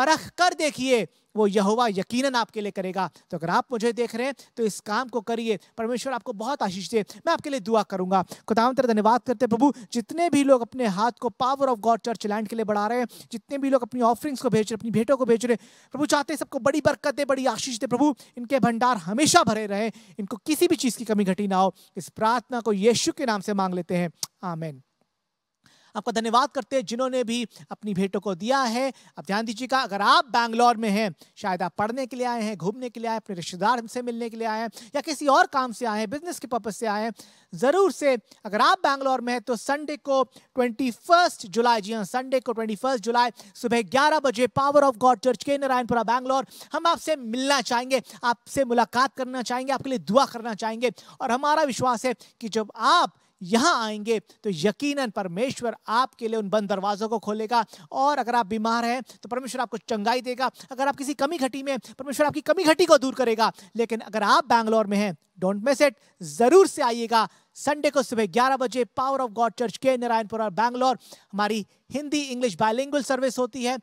B: परख कर देखिए वो यहोवा यकीनन आपके लिए करेगा तो अगर आप मुझे देख रहे हैं तो इस काम को करिए परमेश्वर आपको बहुत आशीष दे मैं आपके लिए दुआ करूंगा खुदाम धन्यवाद करते प्रभु जितने भी लोग अपने हाथ को power of God church land के लिए बढ़ा रहे हैं जितने भी लोग अपनी ऑफरिंग्स को भेज रहे अपनी भेंटों को भेज रहे प्रभु चाहते सबको बड़ी बरकत दे बड़ी आशीष दे प्रभु इनके भंडार हमेशा भरे रहे इनको किसी भी चीज़ की कमी घटी ना हो इस प्रार्थना को यीशु के नाम से मांग लेते हैं आमेन आपका धन्यवाद करते हैं जिन्होंने भी अपनी भेंटों को दिया है अब ध्यान दीजिएगा अगर आप बैंगलोर में हैं शायद आप पढ़ने के लिए आए हैं घूमने के लिए आए अपने रिश्तेदार से मिलने के लिए आए हैं या किसी और काम से आए हैं बिजनेस के पर्पज से आए हैं ज़रूर से अगर आप बैंगलोर में हैं तो संडे को ट्वेंटी जुलाई जी हाँ संडे को ट्वेंटी जुलाई सुबह ग्यारह बजे पावर ऑफ गॉड चर्च के नारायणपुरा बैंगलोर हम आपसे मिलना चाहेंगे आपसे मुलाकात करना चाहेंगे आपके लिए दुआ करना चाहेंगे और हमारा विश्वास है कि जब आप यहाँ आएंगे तो यकीनन परमेश्वर आपके लिए उन बंद दरवाज़ों को खोलेगा और अगर आप बीमार हैं तो परमेश्वर आपको चंगाई देगा अगर आप किसी कमी घटी में परमेश्वर आपकी कमी घटी को दूर करेगा लेकिन अगर आप बैंगलोर में हैं डोंट मिस इट ज़रूर से आइएगा संडे को सुबह 11 बजे पावर ऑफ गॉड चर्च के नारायणपुर और बैंगलोर हमारी हिंदी इंग्लिश बायलिंगुअल सर्विस होती है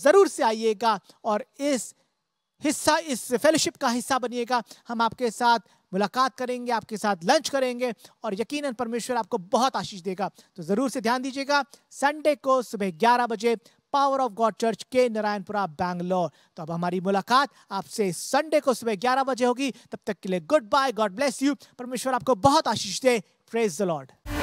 B: ज़रूर से आइएगा और इस हिस्सा इस फेलोशिप का हिस्सा बनिएगा हम आपके साथ मुलाकात करेंगे आपके साथ लंच करेंगे और यकीनन परमेश्वर आपको बहुत आशीष देगा तो ज़रूर से ध्यान दीजिएगा संडे को सुबह ग्यारह बजे पावर ऑफ गॉड चर्च के नारायणपुरा बैंगलोर तो अब हमारी मुलाकात आपसे संडे को सुबह ग्यारह बजे होगी तब तक के लिए goodbye God bless you परमेश्वर आपको बहुत आशीष दे प्रेज द लॉर्ड